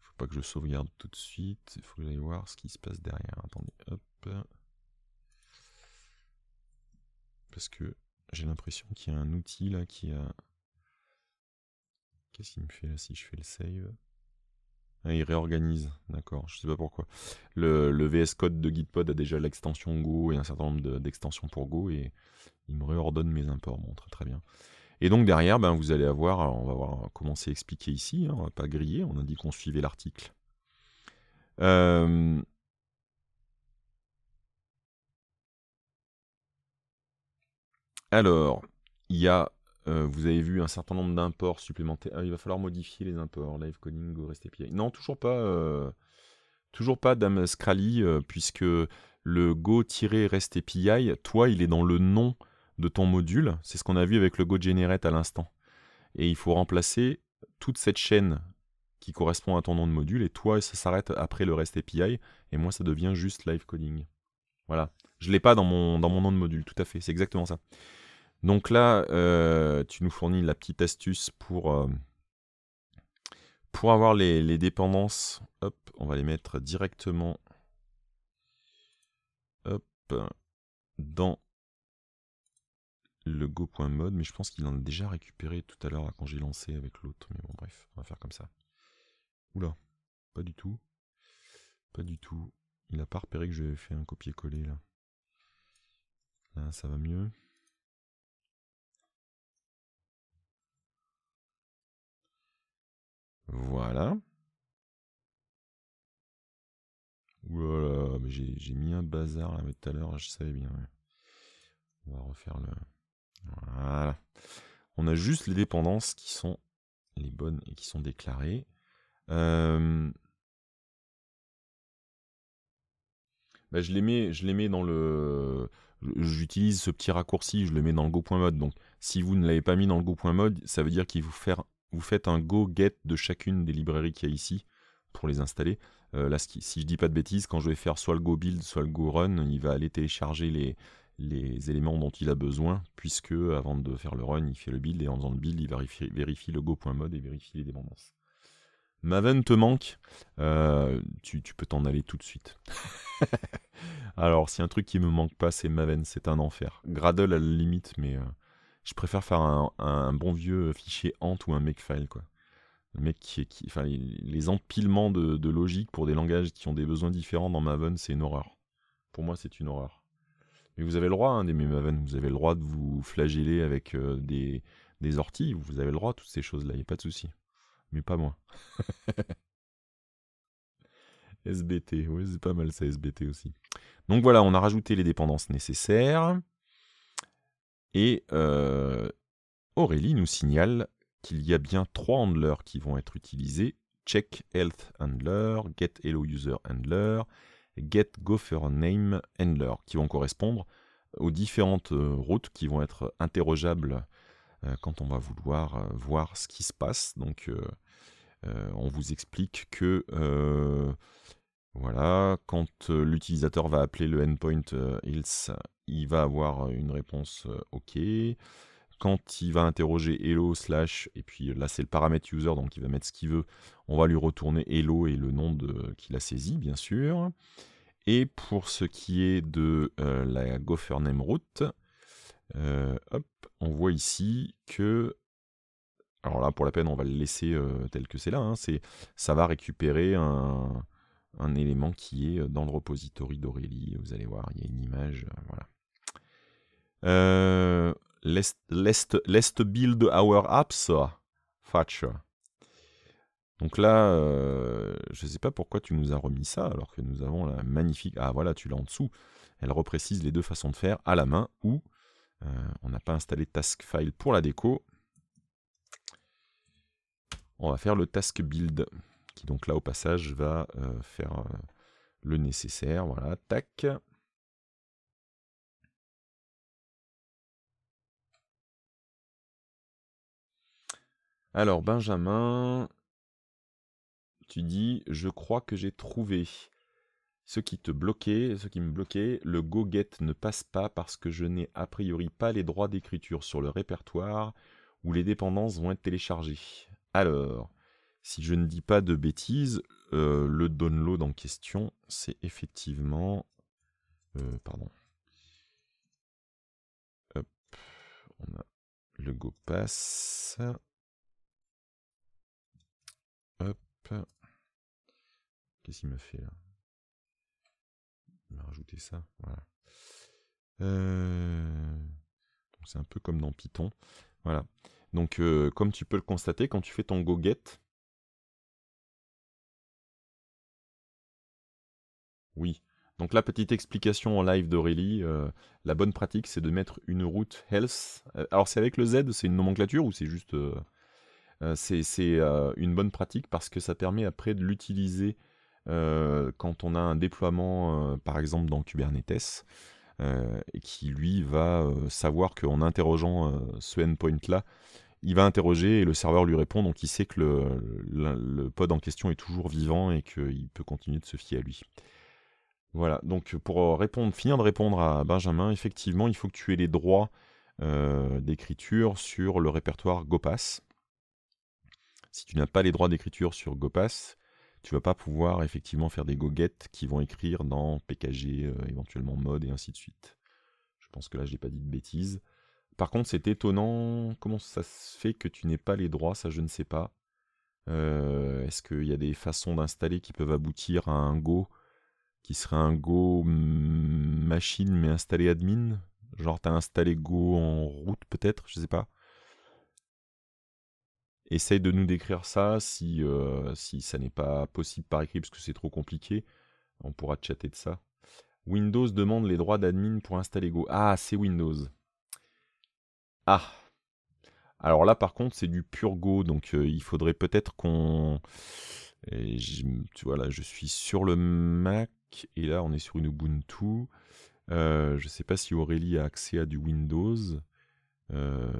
Faut pas que je sauvegarde tout de suite. Il faut que j'aille voir ce qui se passe derrière. Attendez, hop. Parce que j'ai l'impression qu'il y a un outil là qui a. Qu'est-ce qu'il me fait là si je fais le save ah, il réorganise, d'accord, je sais pas pourquoi. Le, VS Code de Gitpod a déjà l'extension Go et un certain nombre d'extensions pour Go et il me réordonne mes imports. Bon, très très bien. Et donc derrière, ben, vous allez avoir, on va voir comment c'est expliqué ici, hein, on va pas griller, on a dit qu'on suivait l'article. Euh, alors, il y a euh, vous avez vu un certain nombre d'imports supplémentaires. Ah, il va falloir modifier les imports. Live coding, go rest api Non, toujours pas. Euh, toujours pas Dame Scrally, euh, puisque le go-rest API, toi, il est dans le nom de ton module. C'est ce qu'on a vu avec le go generate à l'instant. Et il faut remplacer toute cette chaîne qui correspond à ton nom de module. Et toi, ça s'arrête après le rest API. Et moi, ça devient juste live coding. Voilà. Je l'ai pas dans mon, dans mon nom de module, tout à fait. C'est exactement ça. Donc là, euh, tu nous fournis la petite astuce pour, euh, pour avoir les, dépendances. Hop, on va les mettre directement dans le go.mode. Mais je pense qu'il en a déjà récupéré tout à l'heure quand j'ai lancé avec l'autre. Mais bon, bref, on va faire comme ça. Oula, pas du tout. Pas du tout. Il n'a pas repéré que j'avais fait un copier-coller là. Là, ça va mieux. Voilà. j'ai mis un bazar là, mais tout à l'heure, je savais bien. On va refaire le. Voilà. On a juste les dépendances qui sont les bonnes et qui sont déclarées. Bah, je les mets, je les mets dans le. J'utilise ce petit raccourci, je le mets dans le go.mode. Donc, si vous ne l'avez pas mis dans le go.mode, ça veut dire qu'il vous faire vous faites un go-get de chacune des librairies qu'il y a ici pour les installer. Euh, là, si je dis pas de bêtises, quand je vais faire soit le go build, soit le go run, il va aller télécharger les, éléments dont il a besoin, puisque avant de faire le run, il fait le build, et en faisant le build, il vérifie, le go.mode et vérifie les dépendances. Maven te manque, euh, tu, peux t'en aller tout de suite. Alors, si un truc qui me manque pas, c'est Maven, c'est un enfer. Gradle à la limite, mais euh, je préfère faire un, bon vieux fichier Ant ou un Makefile, quoi. qui, les empilements de, logique pour des langages qui ont des besoins différents dans Maven, c'est une horreur. Pour moi, c'est une horreur. Mais vous avez le droit, hein, des Maven, vous avez le droit de vous flageller avec euh, des, des orties, vous avez le droit à toutes ces choses-là, il n'y a pas de souci. Mais pas moi. SBT, oui, c'est pas mal ça, SBT aussi. Donc voilà, on a rajouté les dépendances nécessaires. Et euh, Aurélie nous signale qu'il y a bien trois handlers qui vont être utilisés check health handler, get hello user handler, get gopher name handler, qui vont correspondre aux différentes euh, routes qui vont être interrogeables euh, quand on va vouloir voir ce qui se passe. Donc, on vous explique que voilà, quand l'utilisateur va appeler le endpoint hills il va avoir une réponse OK. Quand il va interroger hello slash, et puis là c'est le paramètre user, donc il va mettre ce qu'il veut, on va lui retourner hello et le nom qu'il a saisi, bien sûr. Et pour ce qui est de la GopherName route, on voit ici que alors là, pour la peine, on va le laisser tel que c'est là. Hein, c'est, ça va récupérer un, élément qui est dans le repository d'Aurélie. Vous allez voir, il y a une image. voilà. Euh, Let's, build our apps. Fatch. Donc là, euh, je ne sais pas pourquoi tu nous as remis ça, alors que nous avons la magnifique... Ah voilà, tu l'as en dessous. Elle reprécise les deux façons de faire, à la main ou... Euh, on n'a pas installé task file pour la déco. On va faire le task build, qui donc là au passage va faire le nécessaire. Voilà, tac. Alors, Benjamin, tu dis, je crois que j'ai trouvé ce qui te bloquait, ce qui me bloquait, le go-get ne passe pas parce que je n'ai a priori pas les droits d'écriture sur le répertoire où les dépendances vont être téléchargées. Alors, si je ne dis pas de bêtises, euh, le download en question, c'est effectivement... Euh, pardon. Hop, on a le go Qu'est-ce qu'il me fait là Il m'a rajouté ça. Voilà. Euh, c'est un peu comme dans Python. Voilà. Donc euh, comme tu peux le constater, quand tu fais ton go get, oui. Donc la petite explication en live d'Aurélie, euh, la bonne pratique c'est de mettre une route health. Alors c'est avec le Z, c'est une nomenclature ou c'est juste euh, c'est euh, une bonne pratique parce que ça permet après de l'utiliser euh, quand on a un déploiement, par exemple dans Kubernetes, et qui lui va savoir qu'en interrogeant ce endpoint là, il va interroger et le serveur lui répond, donc il sait que le, pod en question est toujours vivant et qu'il peut continuer de se fier à lui. Voilà, donc pour finir de répondre à Benjamin, effectivement, il faut que tu aies les droits d'écriture sur le répertoire GoPass si tu n'as pas les droits d'écriture sur GoPass, tu vas pas pouvoir effectivement faire des goguettes qui vont écrire dans PKG, euh, éventuellement mode et ainsi de suite. Je pense que là, je n'ai pas dit de bêtises. Par contre, c'est étonnant. Comment ça se fait que tu n'aies pas les droits Ça, je ne sais pas. Euh, est-ce qu'il y a des façons d'installer qui peuvent aboutir à un Go qui serait un Go mm, machine mais installé admin Genre, as installé Go en route peut-être Je ne sais pas. Essaye de nous décrire ça si, euh, si ça n'est pas possible par écrit parce que c'est trop compliqué. On pourra chatter de ça. Windows demande les droits d'admin pour installer Go. Ah, c'est Windows. Ah. Alors là, par contre, c'est du pur Go, donc euh, il faudrait peut-être qu'on. Tu vois, là, je suis sur le Mac et là, on est sur une Ubuntu. Euh, je ne sais pas si Aurélie a accès à du Windows. Euh,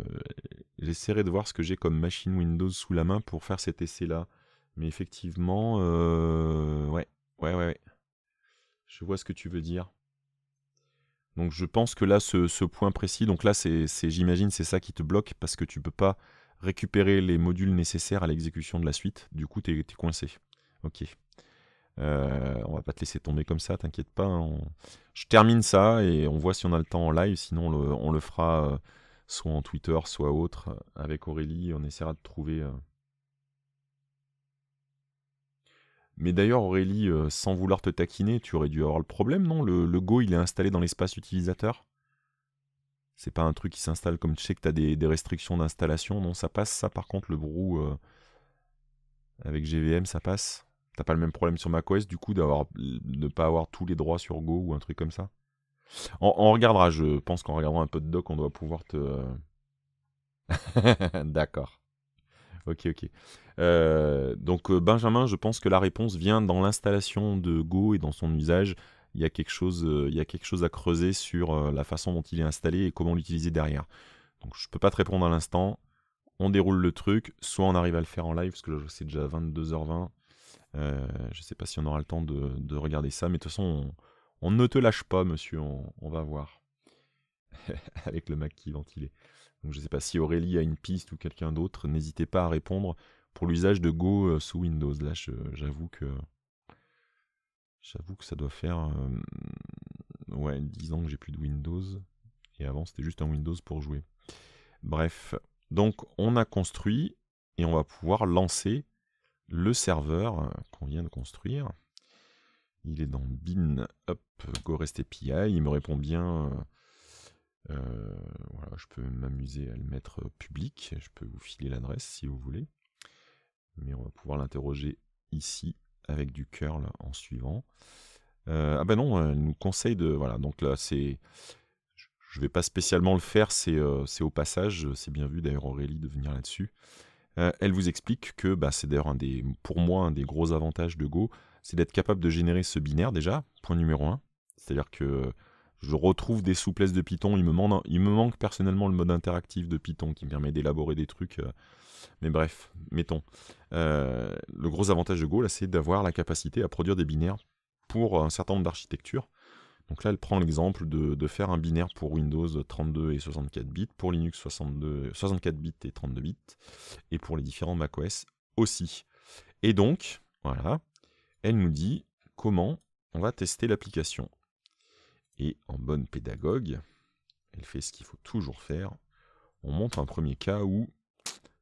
j'essaierai de voir ce que j'ai comme machine Windows sous la main pour faire cet essai-là. Mais effectivement, euh, ouais, ouais, ouais, Je vois ce que tu veux dire. Donc je pense que là, ce, ce point précis, donc là, c'est, j'imagine, c'est ça qui te bloque parce que tu peux pas récupérer les modules nécessaires à l'exécution de la suite. Du coup, tu es, coincé. Ok. Euh, on va pas te laisser tomber comme ça, t'inquiète pas. Hein. On... Je termine ça et on voit si on a le temps en live. Sinon, on le, on le fera soit en Twitter, soit autre. Avec Aurélie, on essaiera de trouver. Euh. Mais d'ailleurs, Aurélie, euh, sans vouloir te taquiner, tu aurais dû avoir le problème, non le, Go, il est installé dans l'espace utilisateur C'est pas un truc qui s'installe comme tu sais que t'as des, des restrictions d'installation, non Ça passe, ça par contre, le brou. Euh, avec GVM, ça passe T'as pas le même problème sur macOS, du coup, d'avoir, de ne pas avoir tous les droits sur Go ou un truc comme ça on, regardera, je pense qu'en regardant un peu de doc, on doit pouvoir te. Euh, d'accord. Ok, ok. Euh, donc euh, Benjamin, je pense que la réponse vient dans l'installation de Go et dans son usage. Il y a quelque chose, il y a quelque chose à creuser sur la façon dont il est installé et comment l'utiliser derrière. Donc je peux pas te répondre à l'instant. On déroule le truc, soit on arrive à le faire en live, parce que c'est déjà 22h20. je sais pas si on aura le temps de, de regarder ça, mais de toute façon, on ne te lâche pas, monsieur, on, va voir. Avec le Mac qui est Donc je ne sais pas si Aurélie a une piste ou quelqu'un d'autre, n'hésitez pas à répondre pour l'usage de Go euh, sous Windows. Là, j'avoue que. J'avoue que ça doit faire. 10 euh, ans que j'ai plus de Windows. Et avant, c'était juste un Windows pour jouer. Bref. Donc, on a construit et on va pouvoir lancer le serveur qu'on vient de construire. Il est dans Bin hop, Go Rest API. Il me répond bien. Euh, euh, voilà, je peux m'amuser à le mettre public. Je peux vous filer l'adresse si vous voulez. Mais on va pouvoir l'interroger ici avec du curl en suivant. Euh, ah ben non, elle nous conseille de. Voilà, donc là, c'est. Je ne vais pas spécialement le faire, c'est au passage. C'est bien vu d'ailleurs Aurélie de venir là-dessus. elle vous explique que bah, c'est d'ailleurs un des, pour moi un des gros avantages de Go c'est d'être capable de générer ce binaire déjà, point numéro un. C'est-à-dire que je retrouve des souplesses de Python. Il me, manque, il me manque personnellement le mode interactif de Python qui me permet d'élaborer des trucs. Euh, mais bref, mettons. Euh, le gros avantage de Go, là, c'est d'avoir la capacité à produire des binaires pour un certain nombre d'architectures. Donc là, elle prend l'exemple de, faire un binaire pour Windows 32 et 64 bits, pour Linux 64 bits et 32 bits, et pour les différents macOS aussi. Et donc, voilà, elle nous dit comment on va tester l'application. Et en bonne pédagogue, elle fait ce qu'il faut toujours faire. On montre un premier cas où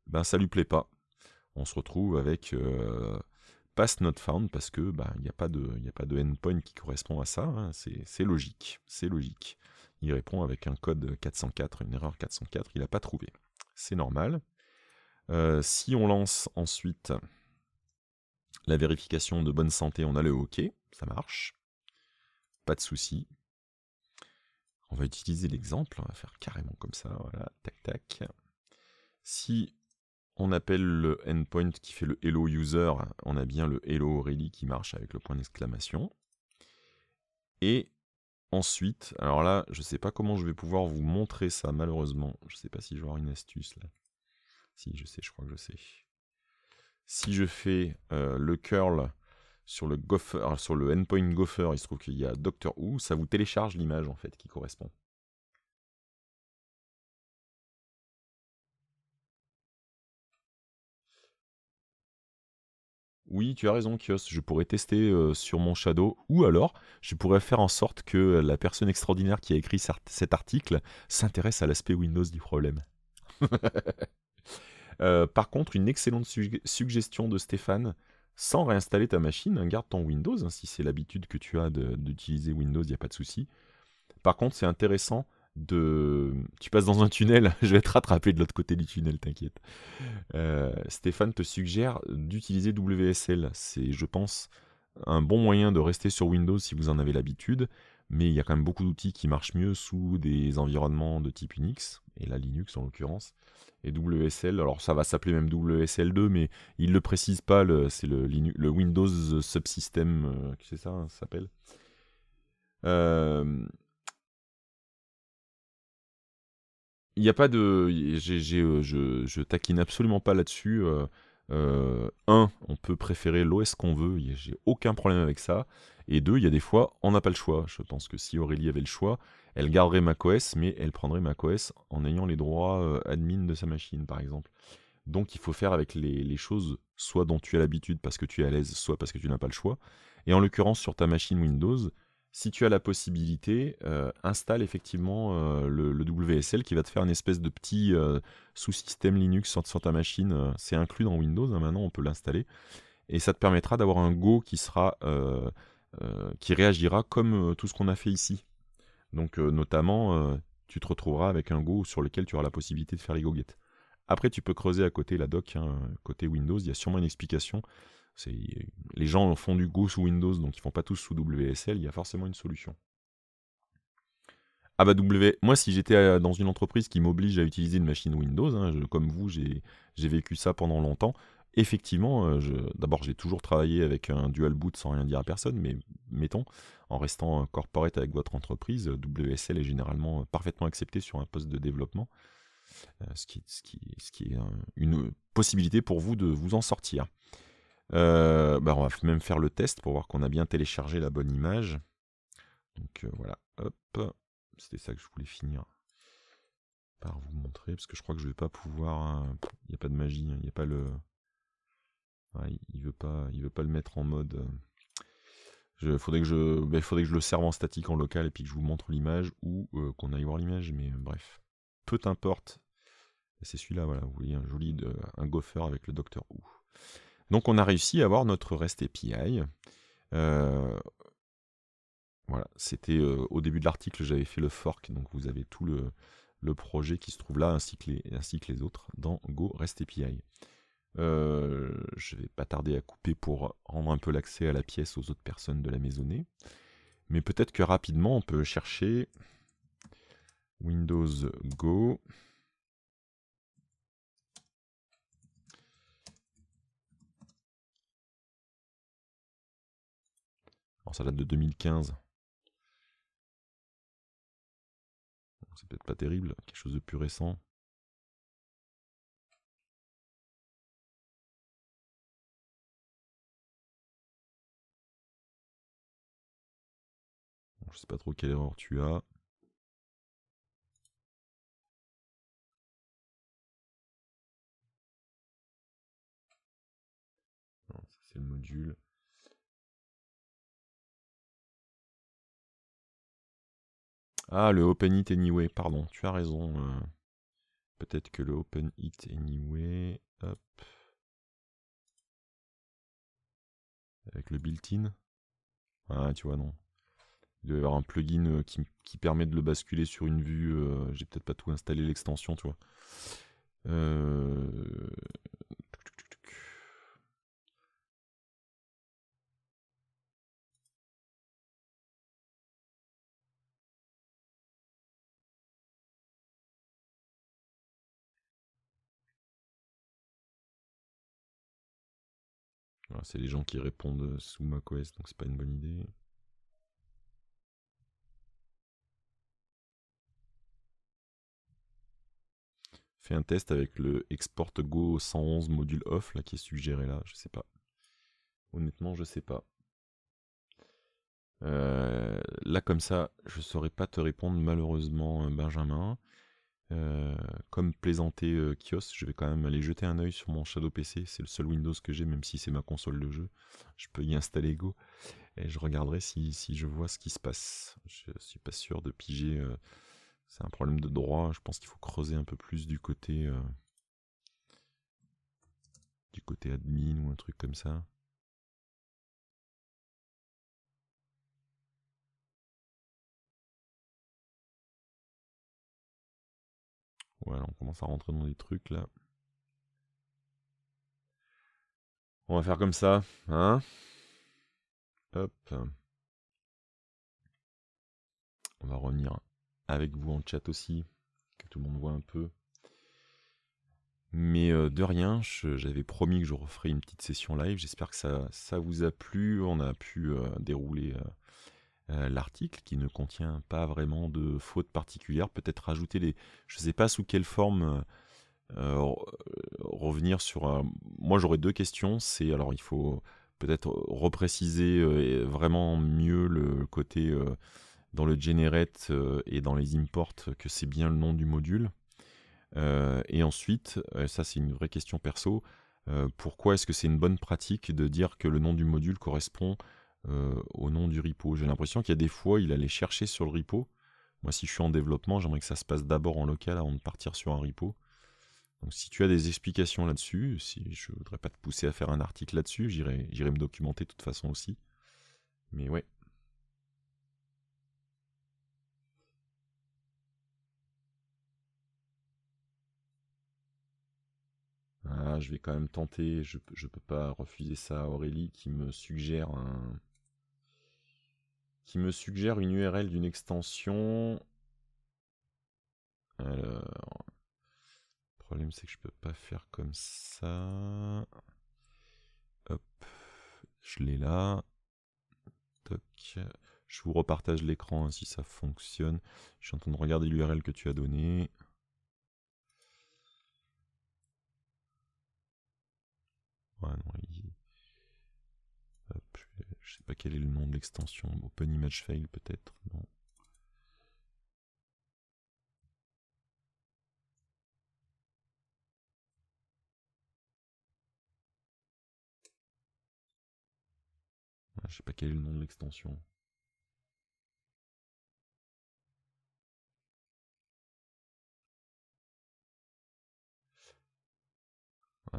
ben, ça lui plaît pas. On se retrouve avec passe euh, pass not found parce que ben, il n'y a pas de, a pas de endpoint qui correspond à ça. Hein. C'est logique. C'est logique. Il répond avec un code 404, une erreur 404, il n'a pas trouvé. C'est normal. Euh, si on lance ensuite la vérification de bonne santé, on a le OK, ça marche. Pas de souci. On va utiliser l'exemple, on va faire carrément comme ça, voilà, tac tac. Si on appelle le endpoint qui fait le hello user, on a bien le hello Aurélie qui marche avec le point d'exclamation. Et ensuite, alors là, je ne sais pas comment je vais pouvoir vous montrer ça malheureusement. Je ne sais pas si je vais avoir une astuce là. Si, je sais, je crois que je sais. Si je fais euh, le curl sur le, sur le endpoint gopher, il se trouve qu'il y a Doctor Who, ça vous télécharge l'image en fait qui correspond. Oui, tu as raison, Kios. Je pourrais tester euh, sur mon Shadow, ou alors je pourrais faire en sorte que la personne extraordinaire qui a écrit cet article s'intéresse à l'aspect Windows du problème. Euh, par contre, une excellente suggestion de Stéphane, sans réinstaller ta machine, hein, garde ton Windows, hein, si c'est l'habitude que tu as d'utiliser Windows, il n'y a pas de souci. Par contre, c'est intéressant de... Tu passes dans un tunnel, je vais te rattraper de l'autre côté du tunnel, t'inquiète. Euh, Stéphane te suggère d'utiliser WSL. C'est, je pense, un bon moyen de rester sur Windows si vous en avez l'habitude, mais il y a quand même beaucoup d'outils qui marchent mieux sous des environnements de type Unix, et la Linux en l'occurrence. Et WSL, alors ça va s'appeler même WSL2, mais il ne le précise pas, c'est le, le Windows Subsystem, euh, qui c'est ça, hein, ça s'appelle. Euh, il n'y a pas de. Euh, je, taquine absolument pas là-dessus. un, on peut préférer l'OS qu'on veut, j'ai aucun problème avec ça. Et deux, il y a des fois, on n'a pas le choix. Je pense que si Aurélie avait le choix, elle garderait macOS, mais elle prendrait macOS en ayant les droits euh, admin de sa machine, par exemple. Donc il faut faire avec les, choses, soit dont tu as l'habitude parce que tu es à l'aise, soit parce que tu n'as pas le choix. Et en l'occurrence, sur ta machine Windows, si tu as la possibilité, euh, installe effectivement euh, le, WSL qui va te faire une espèce de petit sous-système Linux sur, ta machine. C'est inclus dans Windows, hein, maintenant on peut l'installer. Et ça te permettra d'avoir un Go qui sera qui réagira comme tout ce qu'on a fait ici. Donc euh, notamment, euh, tu te retrouveras avec un Go sur lequel tu auras la possibilité de faire les goguettes. Après, tu peux creuser à côté la doc, hein, côté Windows, il y a sûrement une explication. Les gens font du Go sous Windows, donc ils ne font pas tous sous WSL, il y a forcément une solution. Ah bah W, moi si j'étais euh, dans une entreprise qui m'oblige à utiliser une machine Windows, hein, comme vous, j'ai vécu ça pendant longtemps, effectivement, euh, d'abord j'ai toujours travaillé avec un dual boot sans rien dire à personne, mais mettons, en restant euh, corporate avec votre entreprise, euh, WSL est généralement parfaitement accepté sur un poste de développement, ce qui, ce qui, est une possibilité pour vous de vous en sortir. Bah, on va même faire le test pour voir qu'on a bien téléchargé la bonne image. Donc voilà, hop, c'était ça que je voulais finir par vous montrer, parce que je crois que je ne vais pas pouvoir. Hein, il n'y a pas de magie, hein, il n'y a pas le il veut pas, il veut pas le mettre en mode. Euh, je, faudrait que je, ben, faudrait que je le serve en statique en local et puis que je vous montre l'image ou euh, qu'on aille voir l'image. Mais euh, bref, peu importe. C'est celui-là, voilà. Vous voyez un joli de, un gopher avec le docteur ou Donc on a réussi à avoir notre REST API. voilà, c'était au début de l'article, j'avais fait le fork, donc vous avez tout le, projet qui se trouve là, ainsi que les autres, dans Go REST API. Euh, je vais pas tarder à couper pour rendre un peu l'accès à la pièce aux autres personnes de la maisonnée. Mais peut-être que rapidement, on peut chercher Windows Go. Alors ça date de 2015. C'est peut-être pas terrible, quelque chose de plus récent. je sais pas trop quelle erreur tu as. Non, ça c'est le module. Ah, le Open It Anyway, pardon, tu as raison. Euh. Peut-être que le Open It Anyway, hop. Avec le built-in. Ah, tu vois, non. Il doit y avoir un plugin euh, qui, qui, permet de le basculer sur une vue. Euh, j'ai peut-être pas tout installé l'extension, tu vois. Euh. c'est les gens qui répondent sous macOS, donc c'est pas une bonne idée. un test avec le Export Go 111 module off là, qui est suggéré là, je sais pas. Honnêtement, je sais pas. Euh, là comme ça, je saurais pas te répondre malheureusement euh, Benjamin. Euh, comme plaisanter Kios, je vais quand même aller jeter un oeil sur mon Shadow PC. C'est le seul Windows que j'ai, même si c'est ma console de jeu. Je peux y installer Go. Et je regarderai si, si je vois ce qui se passe. Je suis pas sûr de piger c'est un problème de droit. Je pense qu'il faut creuser un peu plus du côté euh, du côté admin ou un truc comme ça. Voilà, on commence à rentrer dans des trucs là. On va faire comme ça, hein Hop. On va revenir avec vous en chat aussi, que tout le monde voit un peu. Mais euh, de rien, j'avais promis que je referais une petite session live. J'espère que ça, ça, vous a plu. On a pu euh, dérouler euh, l'article qui ne contient pas vraiment de fautes particulières. Peut-être rajouter les. Je ne sais pas sous quelle forme revenir sur. Moi, j'aurais deux questions. C'est alors, il faut peut-être repréciser vraiment mieux le côté dans le generate euh, et dans les imports que c'est bien le nom du module. Euh, et ensuite, euh, ça c'est une vraie question perso, pourquoi est-ce que c'est une bonne pratique de dire que le nom du module correspond au nom du repo J'ai l'impression qu'il y a des fois, il allait chercher sur le repo. Moi, si je suis en développement, j'aimerais que ça se passe d'abord en local avant de partir sur un repo. Donc, si tu as des explications là-dessus, si je voudrais pas te pousser à faire un article là-dessus, j'irai me documenter de toute façon aussi. Mais ouais, Ah, je vais quand même tenter, je, je peux pas refuser ça à Aurélie qui me suggère un... qui me suggère une URL d'une extension. Alors... Le problème c'est que je peux pas faire comme ça. Hop, je l'ai là. Je vous repartage l'écran hein, si ça fonctionne. Je suis en train de regarder l'URL que tu as donnée. je sais pas quel est le nom de l'extension. Open Image fail peut-être, non. Je sais pas quel est le nom de l'extension.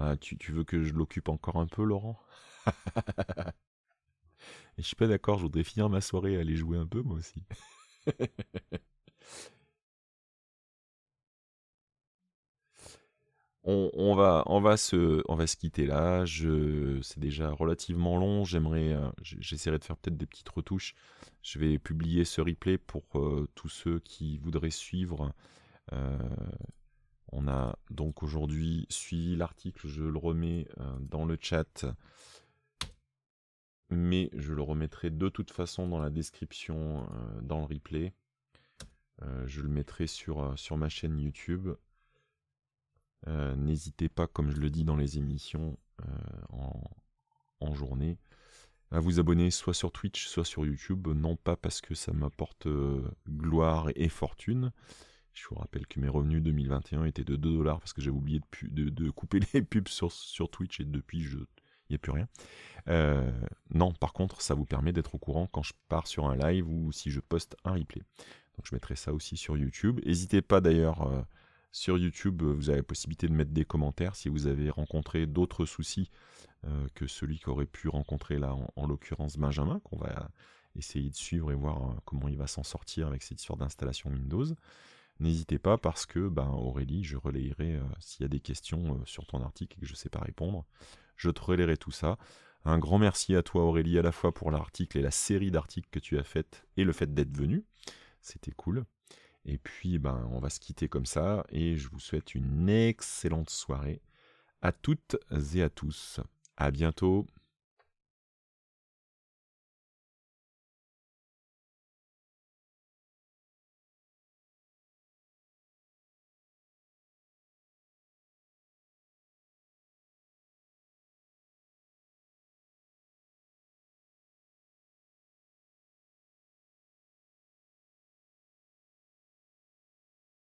Ah, tu, veux que je l'occupe encore un peu, Laurent Je suis pas d'accord, je voudrais finir ma soirée et aller jouer un peu, moi aussi. on, va, se, quitter là. C'est déjà relativement long. J'aimerais, euh, j'essaierai de faire peut-être des petites retouches. Je vais publier ce replay pour euh, tous ceux qui voudraient suivre. Euh, on a donc aujourd'hui suivi l'article, je le remets euh, dans le chat, mais je le remettrai de toute façon dans la description, euh, dans le replay. Euh, je le mettrai sur, sur ma chaîne YouTube. N'hésitez pas, comme je le dis dans les émissions en, en journée, à vous abonner soit sur Twitch, soit sur YouTube, non pas parce que ça m'apporte gloire et fortune, je vous rappelle que mes revenus 2021 étaient de 2 dollars parce que j'avais oublié de, couper les pubs sur, Twitch et depuis il n'y a plus rien. Euh, non, par contre, ça vous permet d'être au courant quand je pars sur un live ou si je poste un replay. Donc je mettrai ça aussi sur YouTube. N'hésitez pas d'ailleurs euh, sur YouTube, vous avez la possibilité de mettre des commentaires si vous avez rencontré d'autres soucis euh, que celui qu'aurait pu rencontrer là, en, en l'occurrence Benjamin, qu'on va essayer de suivre et voir comment il va s'en sortir avec cette histoire d'installation Windows. N'hésitez pas parce que, ben, Aurélie, je relayerai euh, s'il y a des questions euh, sur ton article et que je ne sais pas répondre. Je te relayerai tout ça. Un grand merci à toi, Aurélie, à la fois pour l'article et la série d'articles que tu as faites et le fait d'être venue. C'était cool. Et puis, ben, on va se quitter comme ça et je vous souhaite une excellente soirée à toutes et à tous. À bientôt.